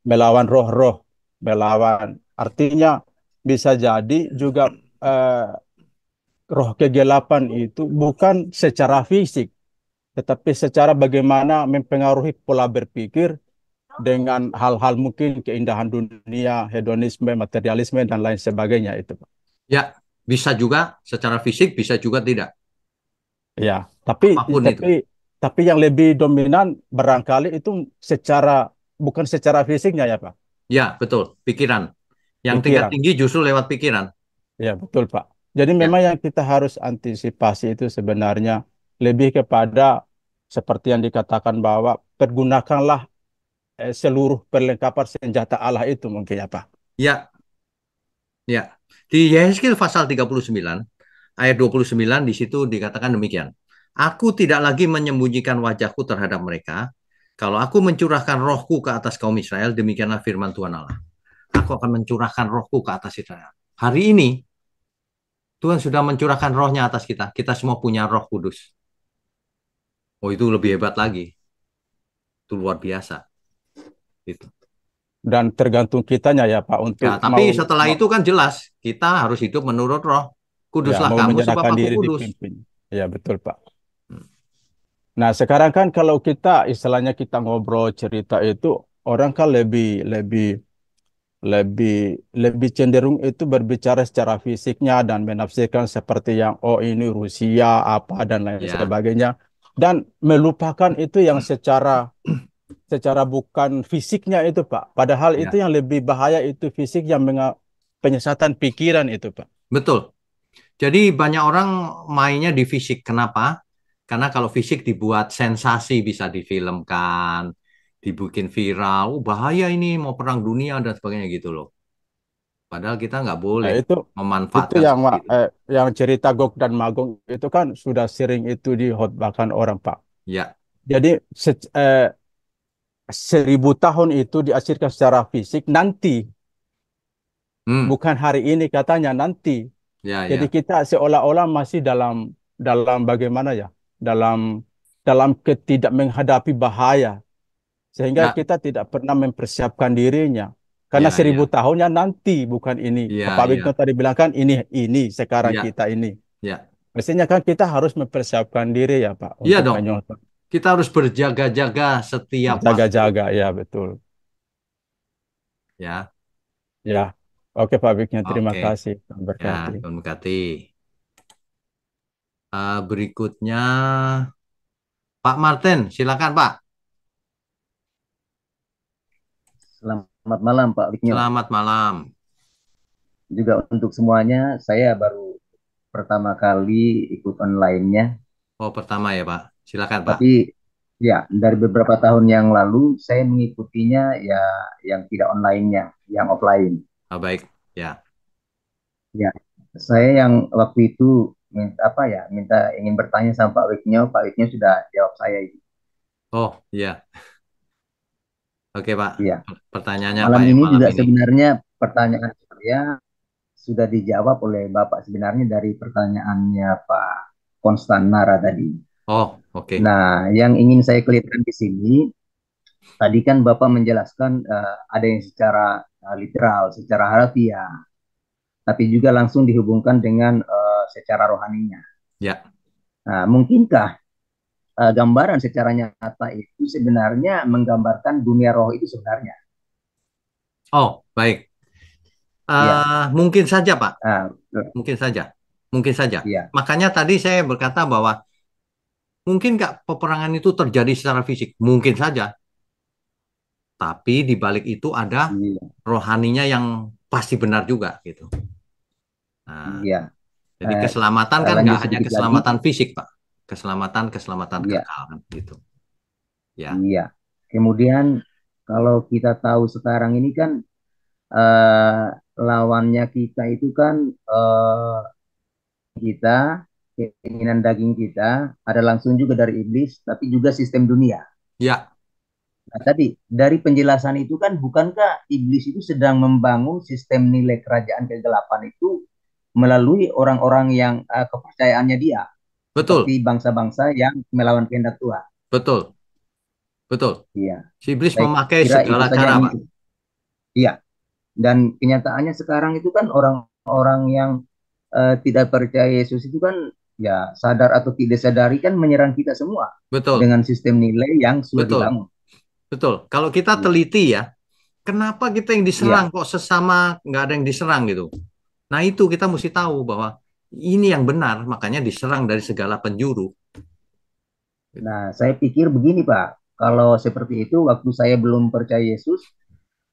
Melawan roh-roh melawan. Artinya bisa jadi juga eh, roh kegelapan itu bukan secara fisik, tetapi secara bagaimana mempengaruhi pola berpikir dengan hal-hal mungkin keindahan dunia, hedonisme, materialisme dan lain sebagainya itu. Ya, bisa juga secara fisik, bisa juga tidak. Ya, tapi Apapun tapi tapi yang lebih dominan barangkali itu secara bukan secara fisiknya ya, Pak Ya, betul. Pikiran. Yang pikiran. tingkat tinggi justru lewat pikiran. Ya, betul, Pak. Jadi ya. memang yang kita harus antisipasi itu sebenarnya lebih kepada seperti yang dikatakan bahwa pergunakanlah eh, seluruh perlengkapan senjata Allah itu mungkin ya, Pak. Ya. Ya. Di Yeskil pasal 39 ayat 29 di situ dikatakan demikian. Aku tidak lagi menyembunyikan wajahku terhadap mereka, kalau aku mencurahkan rohku ke atas kaum Israel, demikianlah firman Tuhan Allah. Aku akan mencurahkan rohku ke atas Israel. Hari ini, Tuhan sudah mencurahkan rohnya atas kita. Kita semua punya roh kudus. Oh itu lebih hebat lagi. Itu luar biasa. Itu. Dan tergantung kitanya ya Pak untuk. Ya, tapi mau, setelah mau, itu kan jelas kita harus hidup menurut roh. Kuduslah ya, kamu sebab aku kudus. Dipimpin. Ya betul Pak. Nah, sekarang kan kalau kita istilahnya kita ngobrol cerita itu orang kan lebih lebih lebih lebih cenderung itu berbicara secara fisiknya dan menafsirkan seperti yang oh ini Rusia apa dan lain yeah. sebagainya dan melupakan itu yang secara secara bukan fisiknya itu Pak. Padahal yeah. itu yang lebih bahaya itu fisik yang penyesatan pikiran itu Pak. Betul. Jadi banyak orang mainnya di fisik. Kenapa? Karena kalau fisik dibuat sensasi bisa difilmkan, dibikin viral, oh, bahaya ini mau perang dunia dan sebagainya gitu loh. Padahal kita nggak boleh nah, itu, memanfaatkan. Itu yang eh, yang cerita gok dan magung itu kan sudah sering itu di dihotbahkan orang Pak. Ya. Jadi se eh, seribu tahun itu diasirkan secara fisik nanti, hmm. bukan hari ini katanya nanti. Ya, Jadi ya. kita seolah-olah masih dalam dalam bagaimana ya dalam dalam ketidak menghadapi bahaya sehingga nah, kita tidak pernah mempersiapkan dirinya karena ya, ya. seribu ya. tahunnya nanti bukan ini ya, Pak ya. Wigno ya. tadi bilang kan ini ini sekarang ya. kita ini ya. mestinya kan kita harus mempersiapkan diri ya Pak iya dong kita harus berjaga-jaga setiap jaga-jaga ya betul ya ya oke Pak Wigno terima oke. kasih terima berkati ya, berkati Uh, berikutnya Pak Martin, silakan Pak. Selamat malam Pak Wiknyo. Selamat malam. Juga untuk semuanya, saya baru pertama kali ikut online-nya. Oh, pertama ya Pak. Silakan Pak. Tapi ya dari beberapa tahun yang lalu saya mengikutinya ya yang tidak online-nya, yang offline. Ah, baik, ya. Ya, saya yang waktu itu minta, apa ya minta ingin bertanya sama Pak Wiknyo Pak Wiknyo sudah jawab saya ini oh iya oke Pak iya pertanyaannya malam apa ini malam juga ini? sebenarnya pertanyaan saya sudah dijawab oleh Bapak sebenarnya dari pertanyaannya Pak Konstan Nara tadi oh oke okay. nah yang ingin saya kelihatan di sini tadi kan Bapak menjelaskan uh, ada yang secara uh, literal, secara harfiah, tapi juga langsung dihubungkan dengan uh, secara rohaninya. Ya. Nah, mungkinkah uh, gambaran secara nyata itu sebenarnya menggambarkan dunia roh itu sebenarnya? Oh, baik. Uh, ya. Mungkin saja, Pak. Uh, mungkin saja. Mungkin saja. Ya. Makanya tadi saya berkata bahwa mungkin nggak peperangan itu terjadi secara fisik? Mungkin saja. Tapi di balik itu ada ya. rohaninya yang pasti benar juga gitu. Nah, iya. Jadi eh, keselamatan kan nggak hanya keselamatan lagi. fisik, Pak. Keselamatan keselamatan ya. kekal kan gitu. Ya. Iya. Kemudian kalau kita tahu sekarang ini kan eh, lawannya kita itu kan eh, kita keinginan daging kita ada langsung juga dari iblis, tapi juga sistem dunia. Ya. Nah, tadi dari penjelasan itu kan bukankah iblis itu sedang membangun sistem nilai kerajaan kegelapan itu melalui orang-orang yang uh, kepercayaannya dia. Betul. Di bangsa-bangsa yang melawan kehendak Tuhan. Betul. Betul. Iya. Si iblis Saya memakai segala cara, Iya. Dan kenyataannya sekarang itu kan orang-orang yang uh, tidak percaya Yesus itu kan ya sadar atau tidak sadari kan menyerang kita semua. Betul. Dengan sistem nilai yang sudah Betul. dibangun. Betul. Kalau kita iya. teliti ya, kenapa kita yang diserang iya. kok sesama nggak ada yang diserang gitu? Nah itu kita mesti tahu bahwa ini yang benar, makanya diserang dari segala penjuru. Nah, saya pikir begini Pak, kalau seperti itu waktu saya belum percaya Yesus,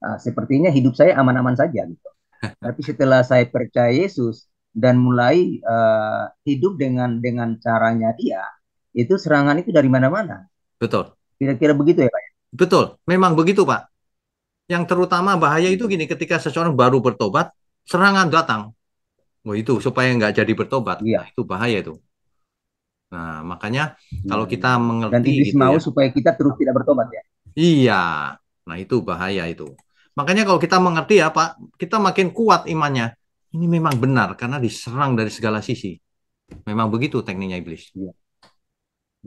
nah, sepertinya hidup saya aman-aman saja gitu. Tapi setelah saya percaya Yesus dan mulai uh, hidup dengan dengan caranya dia, itu serangan itu dari mana-mana. Betul. Kira-kira begitu ya Pak? Betul, memang begitu Pak. Yang terutama bahaya itu gini, ketika seseorang baru bertobat, serangan datang, Wah oh, itu supaya nggak jadi bertobat. Iya. Nah, itu bahaya itu. Nah, makanya iya, kalau iya. kita mengerti Dan Iblis gitu mau ya, supaya kita terus tidak bertobat ya. Iya. Nah, itu bahaya itu. Makanya kalau kita mengerti ya, Pak, kita makin kuat imannya. Ini memang benar karena diserang dari segala sisi. Memang begitu tekniknya iblis. Iya.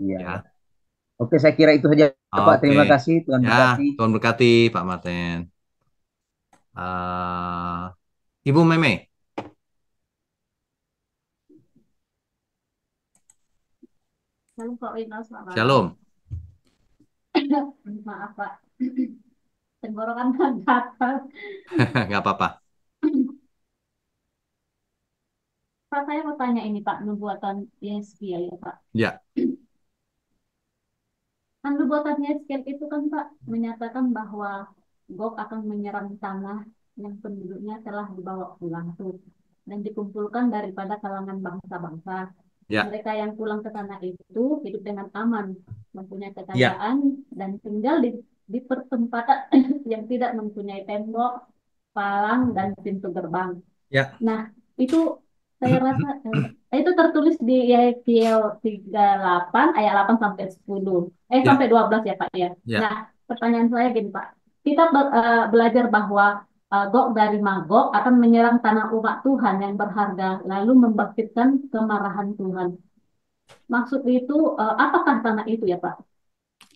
Iya. Ya. Oke, saya kira itu saja, Pak. Oke. Terima kasih, Tuhan ya, berkati. Tuhan berkati, Pak Martin. Uh... Ibu Meme. Shalom Pak Wina, selamat Shalom. Maaf Pak, tenggorokan Hahaha, nggak apa-apa. Pak, saya mau tanya ini Pak, nubuatan e Yeskiel ya, ya Pak. Ya. Kan nubuatan Yeskiel itu kan Pak menyatakan bahwa Gok akan menyerang tanah yang penduduknya telah dibawa pulang tuh dan dikumpulkan daripada kalangan bangsa-bangsa. Ya. Mereka yang pulang ke sana itu hidup dengan aman, mempunyai ya. kekayaan ya. dan tinggal di, di pertempatan yang tidak mempunyai tembok, palang dan pintu gerbang. Ya. Nah, itu saya rasa eh, eh, itu tertulis di Yeskiel 38 ayat 8 sampai 10. Eh ya. sampai 12 ya, Pak ya. ya. Nah, pertanyaan saya gini, Pak. Kita be uh, belajar bahwa uh, dari Magok akan menyerang tanah umat Tuhan yang berharga lalu membangkitkan kemarahan Tuhan. Maksud itu uh, apakah tanah itu ya Pak?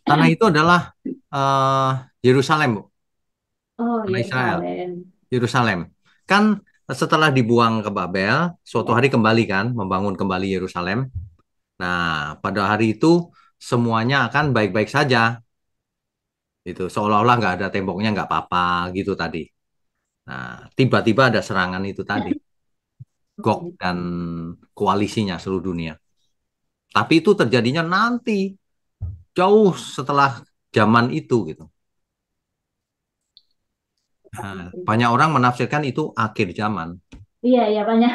Tanah itu adalah uh, Yerusalem Bu. Oh Yerusalem. Iya, iya, iya, Yerusalem. Kan setelah dibuang ke Babel, suatu hari kembali kan membangun kembali Yerusalem. Nah, pada hari itu semuanya akan baik-baik saja. Itu seolah-olah nggak ada temboknya nggak apa-apa gitu tadi. Nah, tiba-tiba ada serangan itu tadi. GOK dan koalisinya seluruh dunia. Tapi itu terjadinya nanti jauh setelah zaman itu gitu. Nah, banyak orang menafsirkan itu akhir zaman. Iya, iya banyak.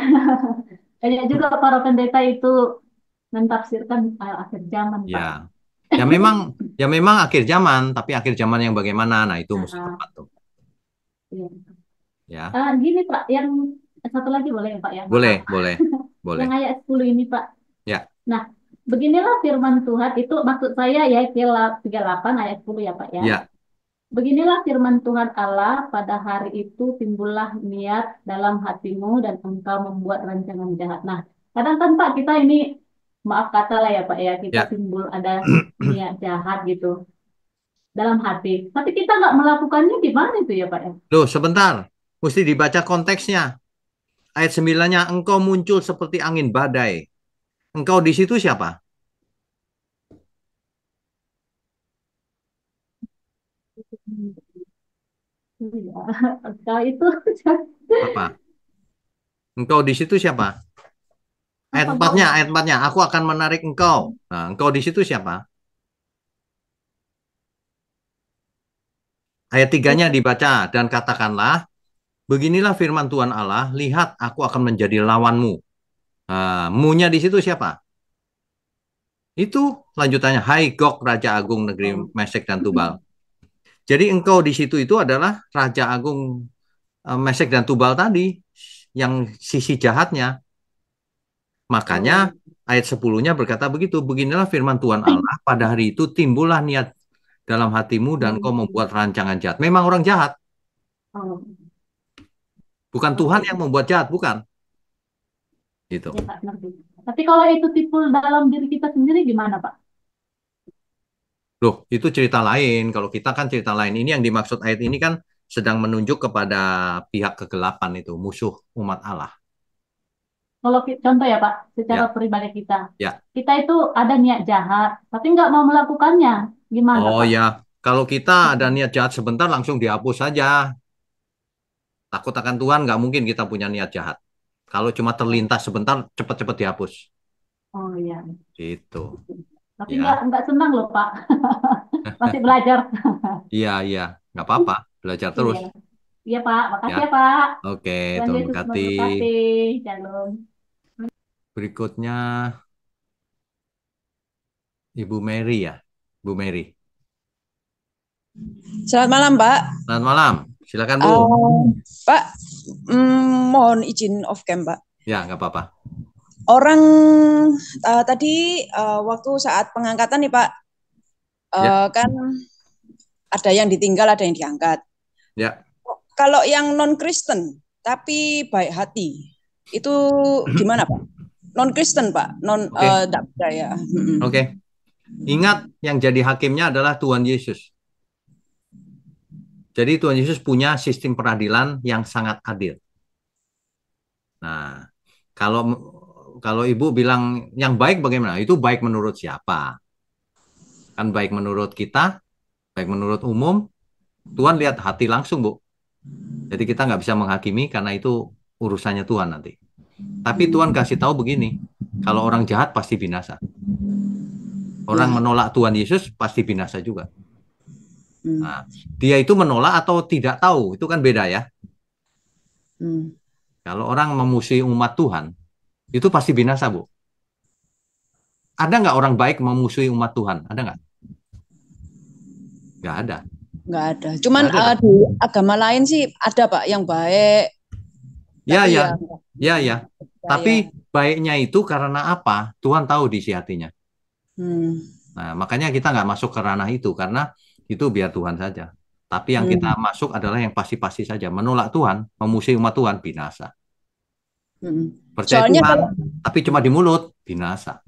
banyak juga para pendeta itu menafsirkan eh, akhir zaman. Iya, Ya memang ya memang akhir zaman, tapi akhir zaman yang bagaimana? Nah, itu mesti ah. tepat tuh. Iya. Ya. Uh, gini Pak, yang satu lagi boleh ya Pak ya? Boleh, Pak. boleh, boleh. Yang ayat 10 ini Pak. Ya. Nah, beginilah firman Tuhan itu maksud saya ya 38 ayat 10 ya Pak ya. Ya. Beginilah firman Tuhan Allah, pada hari itu timbullah niat dalam hatimu dan engkau membuat rancangan jahat. Nah, kadang kan Pak kita ini maaf kata lah ya Pak ya, kita Ya. timbul ada niat jahat gitu dalam hati. Tapi kita nggak melakukannya gimana itu ya Pak ya? Loh, sebentar. Mesti dibaca konteksnya. Ayat 9-nya, engkau muncul seperti angin badai. Engkau di situ siapa? Engkau itu apa? Engkau di situ siapa? Ayat empatnya, ayat empatnya. Aku akan menarik engkau. Nah, engkau di situ siapa? Ayat tiganya dibaca dan katakanlah Beginilah firman Tuhan Allah, lihat aku akan menjadi lawanmu. Uh, munya di situ siapa? Itu lanjutannya, Hai Gog, Raja Agung negeri hmm. Mesek dan Tubal. Jadi engkau di situ itu adalah Raja Agung eh, Mesek dan Tubal tadi, yang sisi jahatnya. Makanya hmm. ayat 10-nya berkata begitu, beginilah firman Tuhan Allah, pada hari itu timbullah niat dalam hatimu dan hmm. kau membuat rancangan jahat. Memang orang jahat. Bukan hmm. Tuhan yang membuat jahat, bukan. Gitu. Ya, Pak, Tapi kalau itu tipul dalam diri kita sendiri gimana, Pak? Loh, itu cerita lain. Kalau kita kan cerita lain. Ini yang dimaksud ayat ini kan sedang menunjuk kepada pihak kegelapan itu, musuh umat Allah. Kalau contoh ya Pak, secara ya. pribadi kita, ya. kita itu ada niat jahat, tapi nggak mau melakukannya, gimana? Oh Pak? ya, kalau kita ada niat jahat sebentar langsung dihapus saja, Takut akan Tuhan nggak mungkin kita punya niat jahat. Kalau cuma terlintas sebentar, cepat-cepat dihapus. Oh iya. Itu. Tapi ya. nggak senang loh Pak. Masih belajar. Iya iya, nggak apa-apa. Belajar iya. terus. Iya. Pak, makasih ya, ya Pak. Oke, kasih berkati. Berikutnya Ibu Mary ya, Bu Mary. Selamat malam Pak. Selamat malam. Silakan Bu. Uh, Pak, mm, mohon izin off cam Pak. Ya, nggak apa-apa. Orang uh, tadi uh, waktu saat pengangkatan nih Pak, uh, ya. kan ada yang ditinggal, ada yang diangkat. Ya. Kalau yang non Kristen tapi baik hati, itu gimana Pak? Non Kristen Pak, non okay. uh, tidak percaya. Oke. Okay. Ingat yang jadi hakimnya adalah Tuhan Yesus. Jadi Tuhan Yesus punya sistem peradilan yang sangat adil. Nah, kalau kalau ibu bilang yang baik bagaimana? Itu baik menurut siapa? Kan baik menurut kita, baik menurut umum. Tuhan lihat hati langsung, Bu. Jadi kita nggak bisa menghakimi karena itu urusannya Tuhan nanti. Tapi Tuhan kasih tahu begini, kalau orang jahat pasti binasa. Orang ya. menolak Tuhan Yesus pasti binasa juga. Hmm. Nah, dia itu menolak atau tidak tahu, itu kan beda ya. Hmm. Kalau orang memusuhi umat Tuhan, itu pasti binasa, Bu. Ada nggak orang baik memusuhi umat Tuhan? Ada nggak? Nggak ada. Nggak ada. Cuman ada. di agama lain sih ada, Pak, yang baik. Ya ya. ya, ya. Ya, ya. Tapi ya. baiknya itu karena apa? Tuhan tahu di si hatinya. Hmm. Nah, makanya kita nggak masuk ke ranah itu karena itu biar Tuhan saja. Tapi yang hmm. kita masuk adalah yang pasti-pasti saja. Menolak Tuhan, memusuhi umat Tuhan, binasa. Hmm. Percaya Soalnya Tuhan, kalau... tapi cuma di mulut, binasa.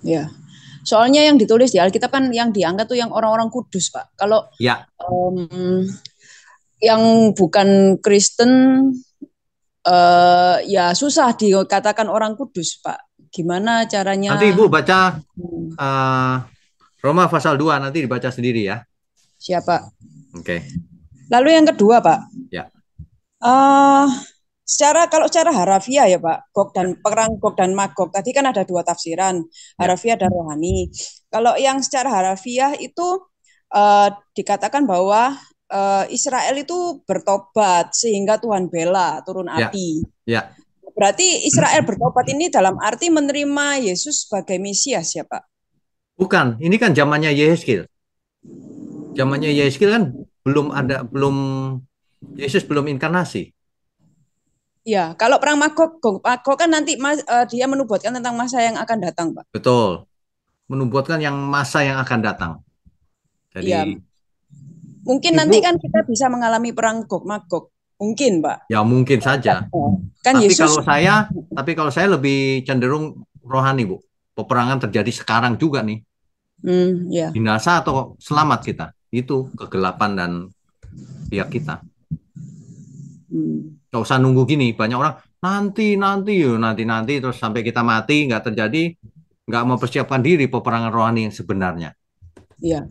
Ya, soalnya yang ditulis di Alkitab kan yang diangkat tuh yang orang-orang kudus, Pak. Kalau ya. um, yang bukan Kristen, uh, ya susah dikatakan orang kudus, Pak. Gimana caranya? Nanti Ibu baca uh, Roma pasal 2, nanti dibaca sendiri ya siap Pak. Oke. Okay. Lalu yang kedua Pak. Ya. Uh, secara kalau secara harafiah ya Pak, Gog dan ya. perang Gog dan Magog tadi kan ada dua tafsiran, ya. harafiah dan rohani. Kalau yang secara harafiah itu uh, dikatakan bahwa uh, Israel itu bertobat sehingga Tuhan bela turun ya. api. Ya. Berarti Israel bertobat ini dalam arti menerima Yesus sebagai Mesias ya Pak? Bukan, ini kan zamannya Yesus zamannya Yesus kan belum ada belum Yesus belum inkarnasi. Ya, kalau perang Magog, Magog kan nanti mas, uh, dia menubuatkan tentang masa yang akan datang, Pak. Betul. Menubuatkan yang masa yang akan datang. Jadi ya. Mungkin nanti kan kita bisa mengalami perang Gog Magog. Mungkin, Pak. Ya, mungkin saja. Iya. Kan tapi Yesus kalau saya, tapi kalau saya lebih cenderung rohani, Bu. Peperangan terjadi sekarang juga nih. Hmm, ya. Binasa atau selamat kita? itu kegelapan dan pihak kita. Hmm. Gak usah nunggu gini, banyak orang nanti nanti yuk nanti nanti terus sampai kita mati nggak terjadi nggak mempersiapkan diri peperangan rohani yang sebenarnya. Iya.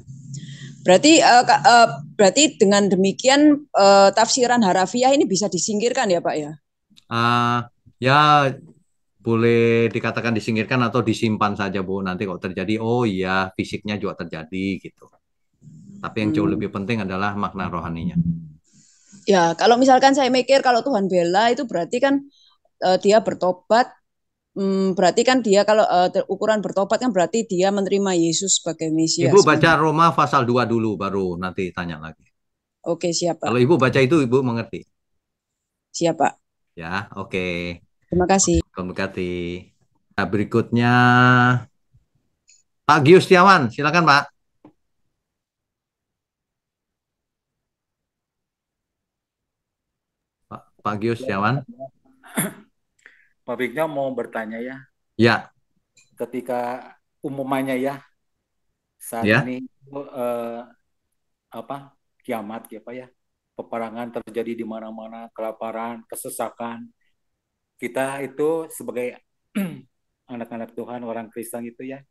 Berarti uh, uh, berarti dengan demikian uh, tafsiran harafiah ini bisa disingkirkan ya Pak ya? Uh, ya boleh dikatakan disingkirkan atau disimpan saja Bu. Nanti kalau terjadi oh iya fisiknya juga terjadi gitu tapi yang jauh hmm. lebih penting adalah makna rohaninya. Ya, kalau misalkan saya mikir kalau Tuhan bela itu berarti kan uh, dia bertobat, um, berarti kan dia kalau uh, ukuran bertobat kan berarti dia menerima Yesus sebagai Mesias. Ibu baca Roma pasal 2 dulu baru nanti tanya lagi. Oke, siapa? Kalau Ibu baca itu Ibu mengerti. Siapa? Ya, oke. Okay. Terima kasih. kasih. Nah, berikutnya Pak Gius Tiawan, silakan Pak. Pak Gius Setiawan. Ya, Pak mau bertanya ya. Ya. Ketika umumannya ya saat ya. ini eh, apa kiamat ya Pak ya peperangan terjadi di mana-mana kelaparan kesesakan kita itu sebagai anak-anak Tuhan orang Kristen itu ya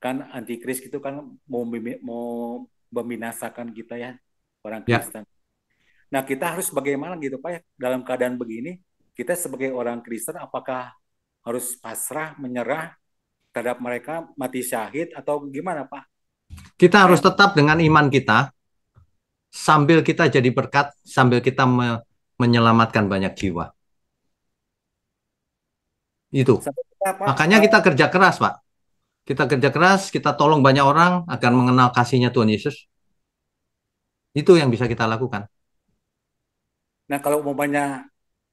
kan antikris itu kan mau mau membinasakan kita ya orang ya. Kristen ya. Nah, kita harus bagaimana gitu Pak ya dalam keadaan begini? Kita sebagai orang Kristen apakah harus pasrah, menyerah terhadap mereka mati syahid atau gimana Pak? Kita harus tetap dengan iman kita sambil kita jadi berkat, sambil kita me menyelamatkan banyak jiwa. Itu. Kita, Makanya kita kerja keras, Pak. Kita kerja keras, kita tolong banyak orang agar mengenal kasihnya Tuhan Yesus. Itu yang bisa kita lakukan. Nah kalau umpamanya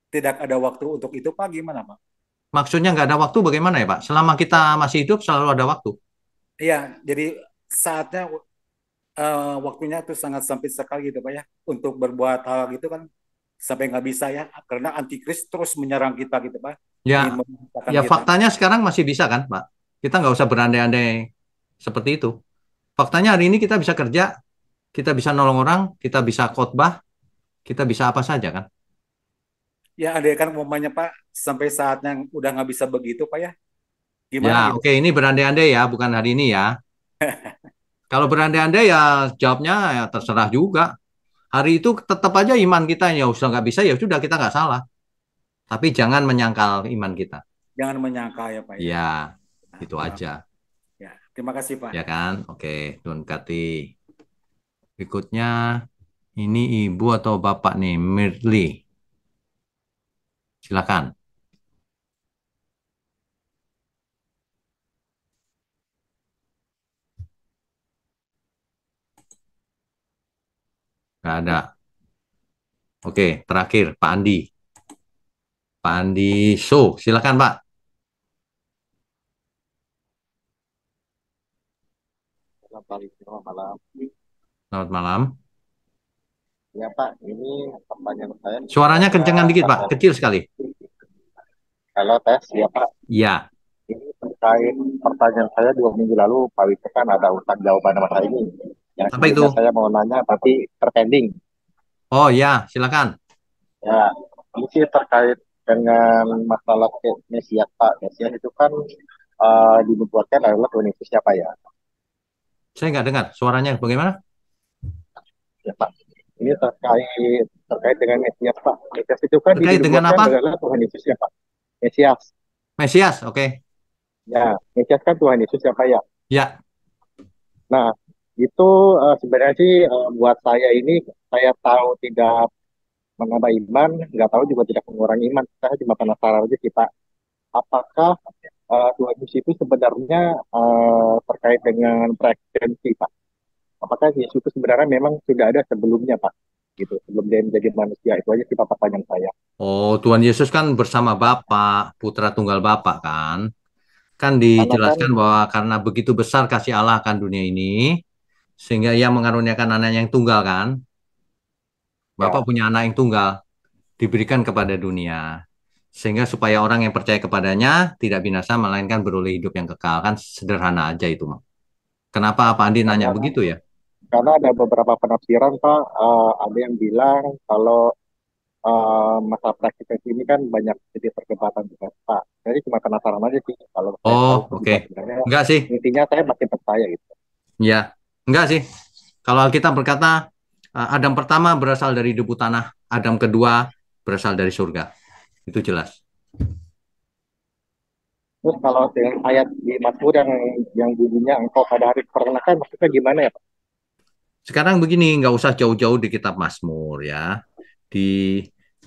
tidak ada waktu untuk itu Pak gimana Pak? Maksudnya nggak ada waktu bagaimana ya Pak? Selama kita masih hidup selalu ada waktu. Iya, jadi saatnya uh, waktunya itu sangat sempit sekali gitu Pak ya untuk berbuat hal gitu kan sampai nggak bisa ya karena antikris terus menyerang kita gitu Pak. Ya, ya kita. faktanya sekarang masih bisa kan Pak? Kita nggak usah berandai-andai seperti itu. Faktanya hari ini kita bisa kerja, kita bisa nolong orang, kita bisa khotbah, kita bisa apa saja kan? Ya ada kan momennya Pak sampai saat yang udah nggak bisa begitu Pak ya. Gimana? Ya gitu? oke ini berandai-andai ya bukan hari ini ya. Kalau berandai-andai ya jawabnya ya terserah juga. Hari itu tetap aja iman kita ya usah nggak bisa ya sudah kita nggak salah. Tapi jangan menyangkal iman kita. Jangan menyangkal ya Pak. Ya, ya nah, itu aja. Ya terima kasih Pak. Ya kan, oke, Tuan Kati. Berikutnya ini ibu atau bapak nih, Mirli. Silakan. Gak ada. Oke, terakhir Pak Andi. Pak Andi So, silakan Pak. Selamat malam. Selamat malam. Ya Pak, ini pertanyaan saya. Suaranya kencengan dikit Pak, kecil sekali. Kalau tes, ya Pak. Ya. Ini terkait pertanyaan saya dua minggu lalu Pak Wito kan ada utang jawaban masa ini. Yang Apa itu? Saya mau nanya tapi terpending. Oh ya, silakan. Ya, ini terkait dengan masalah Mesias Pak. Mesias itu kan uh, eh, dibuatkan adalah Universitas siapa ya. Saya nggak dengar suaranya bagaimana? Ya Pak ini terkait terkait dengan Mesias Pak. Mesias itu kan terkait dengan kan apa? adalah Tuhan Yesus ya Pak. Mesias. Mesias, oke. Okay. Ya, Mesias kan Tuhan Yesus ya Pak ya. Ya. Nah, itu uh, sebenarnya sih uh, buat saya ini saya tahu tidak menambah iman, nggak tahu juga tidak mengurangi iman. Saya cuma penasaran aja sih Pak. Apakah uh, Tuhan Yesus itu sebenarnya uh, terkait dengan presensi Pak? apakah Yesus itu sebenarnya memang sudah ada sebelumnya Pak? Gitu, sebelum dia menjadi manusia. Itu aja sih Pak pertanyaan saya. Oh, Tuhan Yesus kan bersama Bapak, Putra Tunggal Bapak kan? Kan dijelaskan kan, bahwa karena begitu besar kasih Allah akan dunia ini, sehingga ia mengaruniakan anak yang tunggal kan? Bapak ya. punya anak yang tunggal, diberikan kepada dunia sehingga supaya orang yang percaya kepadanya tidak binasa melainkan beroleh hidup yang kekal kan sederhana aja itu mak. Kenapa Pak Andi nanya begitu ya? karena ada beberapa penafsiran Pak, uh, ada yang bilang kalau uh, eh, masa praktis ini kan banyak jadi perdebatan juga Pak. Jadi cuma penasaran aja sih kalau Oh, oke. Okay. Enggak sih. Intinya saya masih percaya gitu. Ya, enggak sih. Kalau kita berkata eh, Adam pertama berasal dari debu tanah, Adam kedua berasal dari surga. Itu jelas. Terus kalau dengan ayat di Mazmur yang yang bunyinya engkau pada hari pernah kan maksudnya gimana ya Pak? Sekarang begini, nggak usah jauh-jauh di kitab Mazmur ya. Di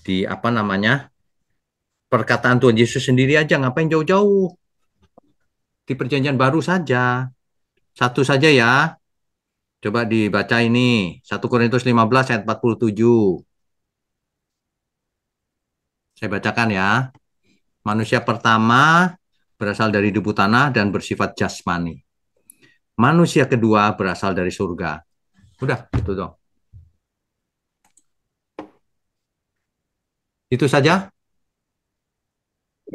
di apa namanya? perkataan Tuhan Yesus sendiri aja ngapain jauh-jauh. Di perjanjian baru saja. Satu saja ya. Coba dibaca ini 1 Korintus 15 ayat 47. Saya bacakan ya. Manusia pertama berasal dari debu tanah dan bersifat jasmani. Manusia kedua berasal dari surga. Udah, itu dong. Itu saja.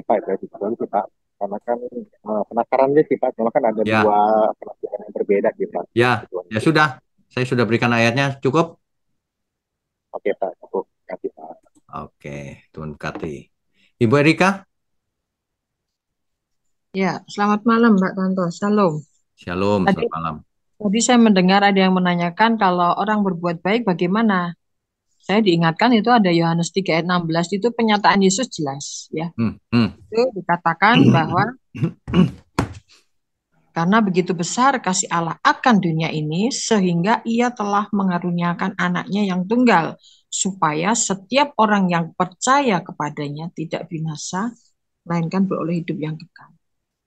Pak, ya, itu dulu, Pak. Karena kan penasaran dia sih, Pak. Karena kan, eh, kan ada ya. dua penasaran yang berbeda, gitu, Pak. Ya, gitu ya sudah. Saya sudah berikan ayatnya. Cukup? Oke, Pak. Cukup. Kasih, Pak. Oke, Tuan Kati. Ibu Erika? Ya, selamat malam, Mbak Tanto. Shalom. Shalom, selamat malam. Tadi saya mendengar ada yang menanyakan kalau orang berbuat baik bagaimana? Saya diingatkan itu ada Yohanes 3 ayat 16 itu penyataan Yesus jelas ya. Hmm, hmm. Itu dikatakan bahwa karena begitu besar kasih Allah akan dunia ini sehingga ia telah mengaruniakan anaknya yang tunggal supaya setiap orang yang percaya kepadanya tidak binasa melainkan beroleh hidup yang kekal.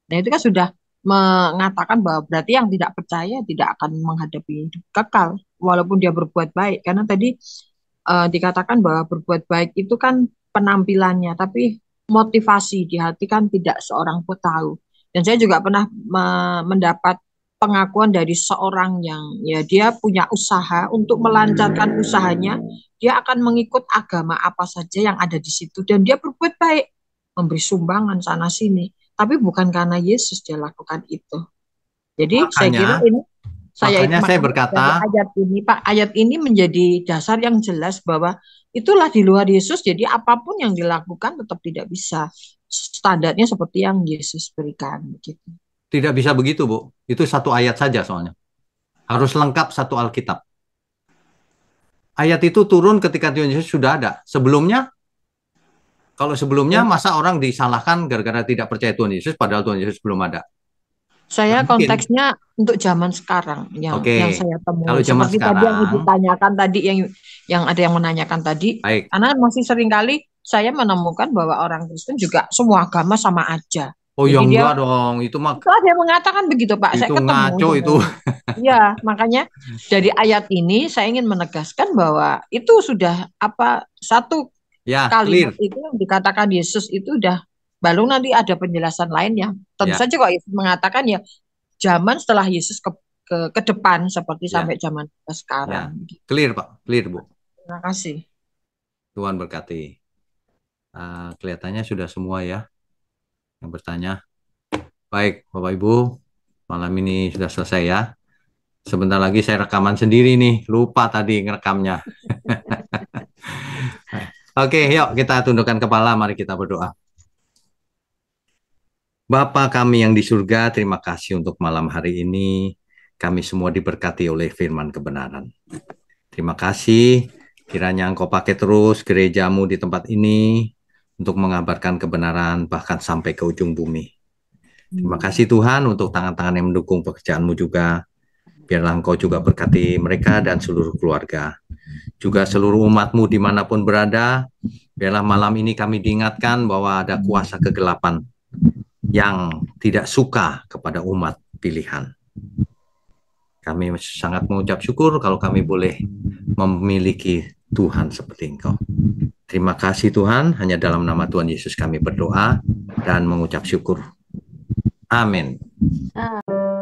Nah itu kan sudah mengatakan bahwa berarti yang tidak percaya tidak akan menghadapi hidup kekal walaupun dia berbuat baik karena tadi uh, dikatakan bahwa berbuat baik itu kan penampilannya tapi motivasi di hati kan tidak seorang pun tahu dan saya juga pernah me mendapat pengakuan dari seorang yang ya dia punya usaha untuk melancarkan usahanya dia akan mengikut agama apa saja yang ada di situ dan dia berbuat baik memberi sumbangan sana sini tapi bukan karena Yesus dia lakukan itu. Jadi makanya, saya kira ini saya makanya saya berkata ayat ini Pak ayat ini menjadi dasar yang jelas bahwa itulah di luar Yesus jadi apapun yang dilakukan tetap tidak bisa standarnya seperti yang Yesus berikan gitu. Tidak bisa begitu, Bu. Itu satu ayat saja soalnya. Harus lengkap satu Alkitab. Ayat itu turun ketika Tuhan Yesus sudah ada. Sebelumnya kalau sebelumnya ya. masa orang disalahkan gara-gara tidak percaya Tuhan Yesus padahal Tuhan Yesus belum ada. Saya Mungkin. konteksnya untuk zaman sekarang yang okay. yang saya temui. Kalau zaman Seperti sekarang, tadi yang ditanyakan tadi yang yang ada yang menanyakan tadi, baik. karena masih sering kali saya menemukan bahwa orang Kristen juga semua agama sama aja. Oh yang enggak dong, itu mak. Itu ada yang mengatakan begitu Pak. Itu saya ketemu. Ngaco gitu. itu. Iya, makanya dari ayat ini saya ingin menegaskan bahwa itu sudah apa satu Ya, kalimat clear. itu yang dikatakan Yesus itu udah baru nanti ada penjelasan lain ya Tentu ya. saja kok Yesus mengatakan ya zaman setelah Yesus ke ke, ke depan seperti ya. sampai zaman ya. sekarang. Ya. Clear Pak, clear Bu. Terima kasih. Tuhan berkati. Uh, kelihatannya sudah semua ya yang bertanya. Baik, Bapak Ibu, malam ini sudah selesai ya. Sebentar lagi saya rekaman sendiri nih, lupa tadi ngerekamnya. Oke, yuk kita tundukkan kepala, mari kita berdoa. Bapa kami yang di surga, terima kasih untuk malam hari ini. Kami semua diberkati oleh firman kebenaran. Terima kasih, kiranya engkau pakai terus gerejamu di tempat ini untuk mengabarkan kebenaran bahkan sampai ke ujung bumi. Terima kasih Tuhan untuk tangan-tangan yang mendukung pekerjaanmu juga. Biarlah engkau juga berkati mereka dan seluruh keluarga. Juga seluruh umatmu dimanapun berada, biarlah malam ini kami diingatkan bahwa ada kuasa kegelapan yang tidak suka kepada umat pilihan. Kami sangat mengucap syukur kalau kami boleh memiliki Tuhan seperti Engkau. Terima kasih Tuhan, hanya dalam nama Tuhan Yesus kami berdoa dan mengucap syukur. Amin. Ah.